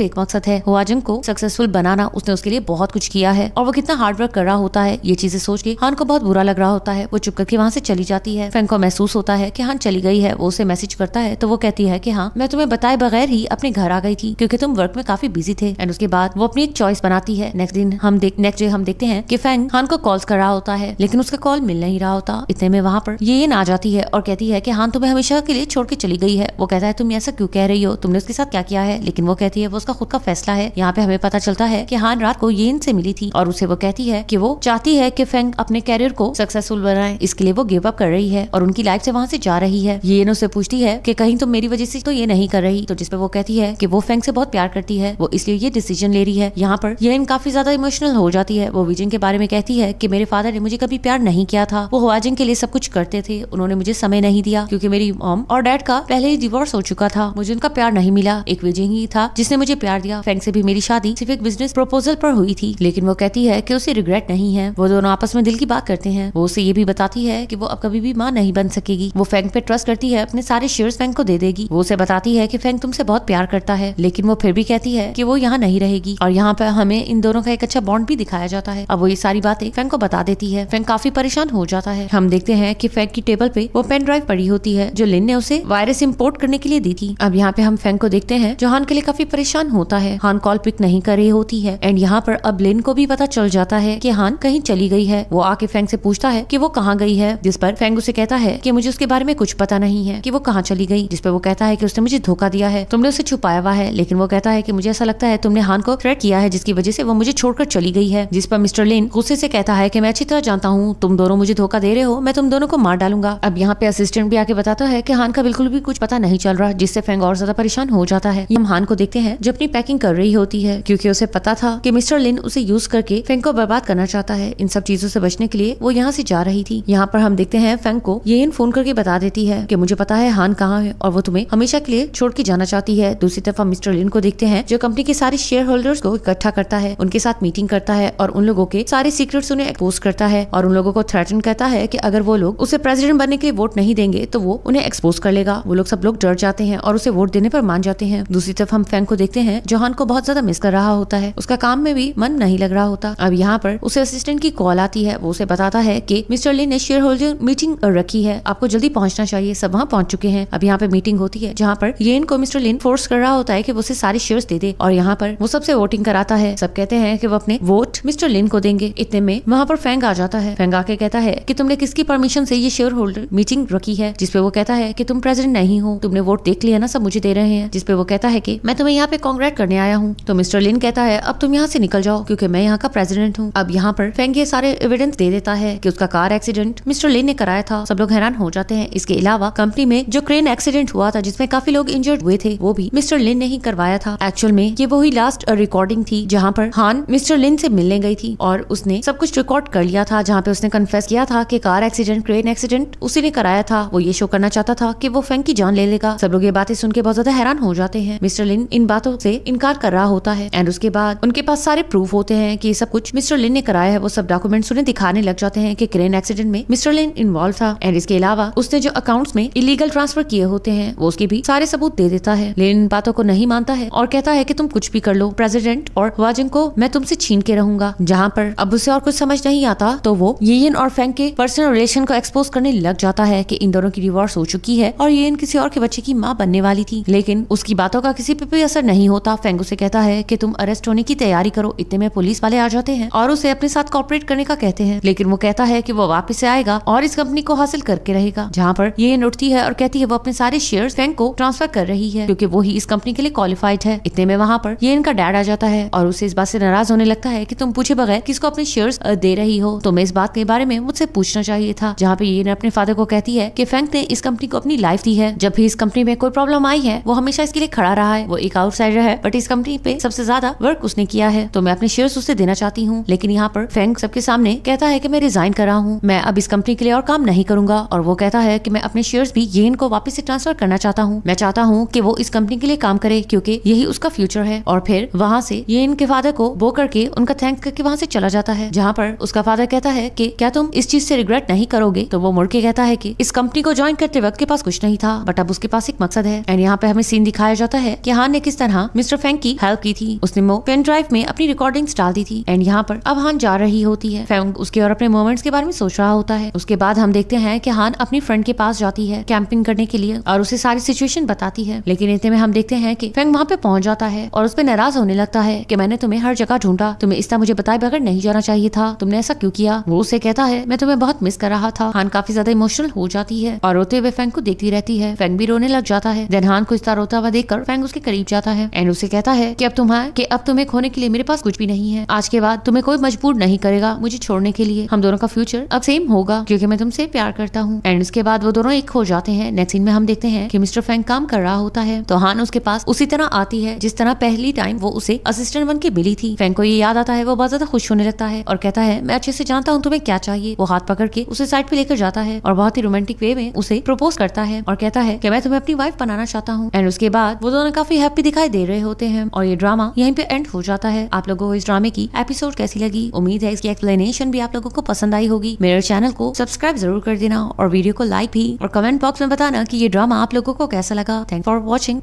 एक मकसद है आजम को सक्सेसफुल बनाना उसने उसके लिए बहुत कुछ किया है और वो कितना हार्ड वर्क कर रहा होता है ये चीजें सोच के हान को बहुत बुरा लग रहा होता है वो चुप करके वहाँ से चली जाती है फैंग को महसूस होता है की हान चली गई है वो उसे मैसेज करता है तो वो कहती है की हाँ मैं तुम्हें बताए बगैर ही अपने घर आ गई थी क्यूँकी तुम वर्क में काफी बिजी थे एंड उसके बाद वो अपनी एक चॉइस बनाती है नेक्स्ट दिन हम नेक्स्ट डे हम देखते हैं हैं कि फैंग हान को कॉल्स कर रहा होता है लेकिन उसका कॉल मिल नहीं रहा होता इतने में वहाँ पर ये आ जाती है और कहती है कि हान तुम्हें हमेशा के लिए छोड़ के चली गई है वो कहता है तुम ऐसा क्यों कह रही हो तुमने उसके साथ क्या किया है लेकिन वो कहती है वो उसका खुद का फैसला है यहाँ पे हमें पता चलता है की हान रात को ये से मिली थी और उसे वो कहती है की वो चाहती है की फैंग अपने कैरियर को सक्सेसफुल बनाए इसके लिए वो गिव अप कर रही है और उनकी लाइफ से वहाँ से जा रही है ये उसे पूछती है की कहीं तुम मेरी वजह से तो ये नहीं कर रही तो जिसपे वो कहती है की वो फैंग से बहुत प्यार करती है वो इसलिए ये डिसीजन ले रही है यहाँ पर इन काफी ज्यादा इमोशनल हो जाती है वो विजन के बारे में कहती है कि मेरे फादर ने मुझे कभी प्यार नहीं किया था वो हवाजन के लिए सब कुछ करते थे उन्होंने मुझे समय नहीं दिया क्योंकि मेरी मॉम और डैड का पहले ही डिवोर्स हो चुका था मुझे उनका प्यार नहीं मिला एक विजय ही था जिसने मुझे प्यार दिया फैंक से भी मेरी शादी सिर्फ एक बिजनेस प्रपोजल पर हुई थी लेकिन वो कहती है की उसे रिग्रेट नहीं है वो दोनों आपस में दिल की बात करते हैं वो उसे ये भी बताती है की वो अब कभी भी माँ नहीं बन सकेगी वो फैंक पे ट्रस्ट करती है अपने सारे शेयर फैंक को दे देगी वो उसे बताती है की फैंक तुमसे बहुत प्यार करता है लेकिन वो फिर भी कहती है की वो यहाँ नहीं रहेगी और यहाँ पर हमें इन दोनों का एक अच्छा बॉन्ड भी दिखाया जाता है अब वो ये सारी बातें फैंग को बता देती है फैंक काफी परेशान हो जाता है हम देखते हैं कि फैंक की टेबल पे वो पेन ड्राइव पड़ी होती है जो लिन ने उसे वायरस इम्पोर्ट करने के लिए दी थी अब यहाँ पे हम फैंक को देखते हैं जो हान के लिए काफी परेशान होता है हान कॉल पिक नहीं कर रही होती है एंड यहाँ पर अब लिन को भी पता चल जाता है की हान कहीं चली गई है वो आके फैंग से पूछता है की वो कहाँ गई है जिस पर फैंक उसे कहता है की मुझे उसके बारे में कुछ पता नहीं है की वो कहाँ चली गई जिसपे वो कहता है की उसने मुझे धोखा दिया है तुमने उसे छुपाया हुआ है लेकिन वो कहता है की मुझे ऐसा लगता है तुमने हान को थ्रेट किया है जिसकी वजह से वो मुझे छोड़कर चली गई है जिस पर मिस्टर मर्लिन गुस्से से कहता है कि मैं अच्छी तरह जानता हूँ तुम दोनों मुझे धोखा दे रहे हो मैं तुम दोनों को मार डालूंगा अब यहाँ पे असिस्टेंट भी आके बताता है कि हान का बिल्कुल भी कुछ पता नहीं चल रहा जिससे फेंग और ज्यादा परेशान हो जाता है हम हान को देखते हैं जो अपनी पैकिंग कर रही होती है क्योंकि उसे पता था कि मिस्टर लिन उसे यूज करके फेंग को बर्बाद करना चाहता है इन सब चीजों से बचने के लिए वो यहाँ से जा रही थी यहाँ पर हम देखते हैं फेंग को ये फोन करके बता देती है की मुझे पता है हान कहाँ है और वो तुम्हें हमेशा के लिए छोड़ के जाना चाहती है दूसरी तरफ हम मिस्टर लिन को देखते हैं जो कंपनी के सारे शेयर होल्डर्स को इकट्ठा करता है उनके साथ मीटिंग करता है और उन लोगों के के सारे सीक्रेट्स उन्हें एक्सपोज करता है और उन लोगों को थ्रेटन कहता है की अगर वो लोग उसे प्रेसिडेंट बनने के वोट नहीं देंगे तो वो उन्हें एक्सपोज कर लेगा वो लोग सब लोग डर जाते हैं और उसे वोट देने पर मान जाते हैं दूसरी तरफ हम फैंक को देखते हैं जोहान को बहुत ज्यादा मिस कर रहा होता है उसका काम में भी मन नहीं लग रहा होता अब यहाँ पर उसे असिस्टेंट की कॉल आती है वो उसे बताता है की मिस्टर लिन ने शेयर होल्डर मीटिंग रखी है आपको जल्दी पहुंचना चाहिए सब वहाँ पहुंच चुके हैं अब यहाँ पे मीटिंग होती है जहाँ पर येन को मिस्टर लिन फोर्स कर रहा होता है की वो उसे सारे शेयर दे दे और यहाँ पर वो सबसे वोटिंग कराता है सब कहते हैं की वो अपने वोट मिस्टर लिन को देंगे इतने में वहाँ पर फेंग आ जाता है फेंग आके कहता है की तुमने किसकी परमिशन से ये शेयर होल्डर मीटिंग रखी है जिसपे वो कहता है की तुम प्रेसिडेंट नहीं हो तुमने वोट देख लिया ना सब मुझे दे रहे हैं जिसपे वो कहता है की मैं तुम्हें यहाँ पे कॉन्ग्रेट करने आया हूँ तो मिस्टर लिन कहता है अब तुम यहाँ से निकल जाओ क्योंकि मैं यहाँ का प्रेसिडेंट हूँ अब यहाँ पर फेंग ये सारे एविडेंस दे देता है कि उसका कार एक्सीडेंट मिस्टर लिन ने कराया था सब लोग हैरान हो जाते हैं इसके अलावा कंपनी में जो क्रेन एक्सीडेंट हुआ था जिसमें काफी लोग इंजर्ड हुए थे वो भी मिस्टर लिन ने ही करवाया था एक्चुअल में ये वही लास्ट रिकॉर्डिंग थी जहाँ पर हान मिस्टर लिन से मिलने गई थी और और उसने सब कुछ रिकॉर्ड कर लिया था जहाँ पे उसने कन्फेस किया था कि कार एक्सीडेंट ट्रेन एक्सीडेंट उसी ने कराया था वो ये शो करना चाहता था कि वो फैंक की जान ले लेगा सब लोग ये बातें सुन के बहुत ज्यादा हैरान हो जाते हैं मिस्टर लिन इन बातों से इनकार कर रहा होता है एंड उसके बाद उनके पास सारे प्रूफ होते हैं कि सब कुछ मिस्टर लिन ने कराया है वो सब डॉक्यूमेंट उन्हें दिखाने लग जाते हैं कि क्रेन एक्सीडेंट में मिस्टर लिन इन्वॉल्व था एंड इसके अलावा उसने जो अकाउंट्स में इलीगल ट्रांसफर किए होते हैं वो उसके भी सारे सबूत दे देता है लेकिन इन बातों को नहीं मानता है और कहता है की तुम कुछ भी कर लो प्रेसिडेंट और वाजिंग को मैं तुमसे छीन के रहूंगा जहाँ पर जाकर अब उसे और कुछ समझ नहीं आता तो वो येन और फैंक के पर्सनल रिलेशन को एक्सपोज करने लग जाता है की इन दोनों की डिवोर्स हो चुकी है और येन किसी और के बच्चे की माँ बनने वाली थी लेकिन उसकी बातों का किसी पे भी असर नहीं होता फेंक उसे कहता है की तुम अरेस्ट होने की तैयारी करो इतने में पुलिस वाले आ जाते हैं और उसे अपने साथ कॉपरेट करने का कहते हैं लेकिन वो कहता है की वो वापिस आएगा और इस कंपनी को हासिल करके रहेगा जहाँ पर ये उठती है और कहती है वो अपने सारे शेयर फेंक को ट्रांसफर कर रही है क्यूँकी वो ही इस कंपनी के लिए क्वालिफाइड है इतने में वहाँ पर ये इनका डैड आ जाता है और उसे इस बात से नाराज होने लगता है की तुम पूछे बगैर किसको अपने शेयर्स दे रही हो तो मैं इस बात के बारे में मुझसे पूछना चाहिए था जहाँ पे ये अपने फादर को कहती है की फैंक ने इस कंपनी को अपनी लाइफ दी है जब भी इस कंपनी में कोई प्रॉब्लम आई है वो हमेशा इसके लिए खड़ा रहा है वो एक आउटसाइडर है बट इस कंपनी पे सबसे ज्यादा वर्क उसने किया है तो मैं अपने शेयर उसे देना चाहती हूँ लेकिन यहाँ पर फैंक सबके सामने कहता है की मैं रिजाइन कर रहा हूँ मैं अब इस कंपनी के लिए और काम नहीं करूंगा और वो कहता है की मैं अपने शेयर भी ये इनको वापस से ट्रांसफर करना चाहता हूँ मैं चाहता हूँ की वो इस कंपनी के लिए काम करे क्यूँकी यही उसका फ्यूचर है और फिर वहाँ से ये इनके फादर को बो करके उनका थैंक करके वहाँ से चला जाता है जहाँ पर उसका फादर कहता है कि क्या तुम इस चीज से रिग्रेट नहीं करोगे तो वो मुड़के कहता है कि इस कंपनी को ज्वाइन करते वक्त के पास कुछ नहीं था बट अब उसके पास एक मकसद है एंड यहाँ पे हमें सीन दिखाया जाता है की हान ने किस तरह मिस्टर फेंग की हेल्प की थी उसने मो पेन ड्राइव में अपनी रिकॉर्डिंग डाल दी थी एंड यहाँ पर अब हान जा रही होती है फेंग उसके और अपने मोमेंट्स के बारे में सोच रहा होता है उसके बाद हम देखते हैं कि हान अपनी फ्रेंड के पास जाती है कैंपिंग करने के लिए और उसे सारी सिचुएशन बताती है लेकिन इतने में हम देखते हैं कि फेंग वहाँ पे पहुंच जाता है और उस पर नाराज होने लगता है की मैंने तुम्हें हर जगह ढूंढा तुम्हें इस तरह मुझे बताए बगैर नहीं जाना चाहिए था तुमने ऐसा क्यों किया वो उसे कहता है मैं तुम्हें बहुत मिस कर रहा था हान काफी ज्यादा इमोशनल हो जाती है और रोते हुए फैंग को देखती रहती है फैंग भी रोने लग जाता है हान को इस रोता हुआ देखकर फैंग उसके करीब जाता है एंड उसे कहता है की अब तुम्हारे की अब तुम्हें खोने के लिए मेरे पास कुछ भी नहीं है आज के बाद तुम्हें कोई मजबूर नहीं करेगा मुझे छोड़ने के लिए हम दोनों का फ्यूचर अब सेम होगा क्योंकि मैं तुमसे प्यार करता हूँ एंड उसके बाद वो दोनों एक हो जाते हैं नेक्स्ट सीन में हम देखते हैं कि मिस्टर फैंग काम कर रहा होता है तो हान उसके पास उसी तरह आती है जिस तरह पहली टाइम वो उसे असिस्टेंट बन के मिली थी फैंग को ये याद आता है वो बहुत ज्यादा खुश होने रोने लगता है और कहता है मैं अच्छे से जानता हूँ तुम्हें क्या चाहिए वो हाथ पकड़ के उसे साइड पे लेकर जाता है और बहुत ही रोमांटिक वे में उसे प्रपोज करता है और कहता है की मैं तुम्हें अपनी वाइफ बनाना चाहता हूँ एंड उसके बाद वो दोनों काफी हैप्पी दिखाई दे रहे होते हैं और ये ड्रामा यहीं पे एंड हो जाता है आप लोगों को इस ड्रामे की एपिसोड कैसी लगी उम्मीद है इसकी एक्सप्लेनेशन भी आप लोगों को पसंद आई होगी मेरे चैनल को सब्सक्राइब जरूर कर देना और वीडियो को लाइक भी और कमेंट बॉक्स में बताना की ये ड्रामा आप लोगों को कैसा लगा थैंक फॉर वॉचिंग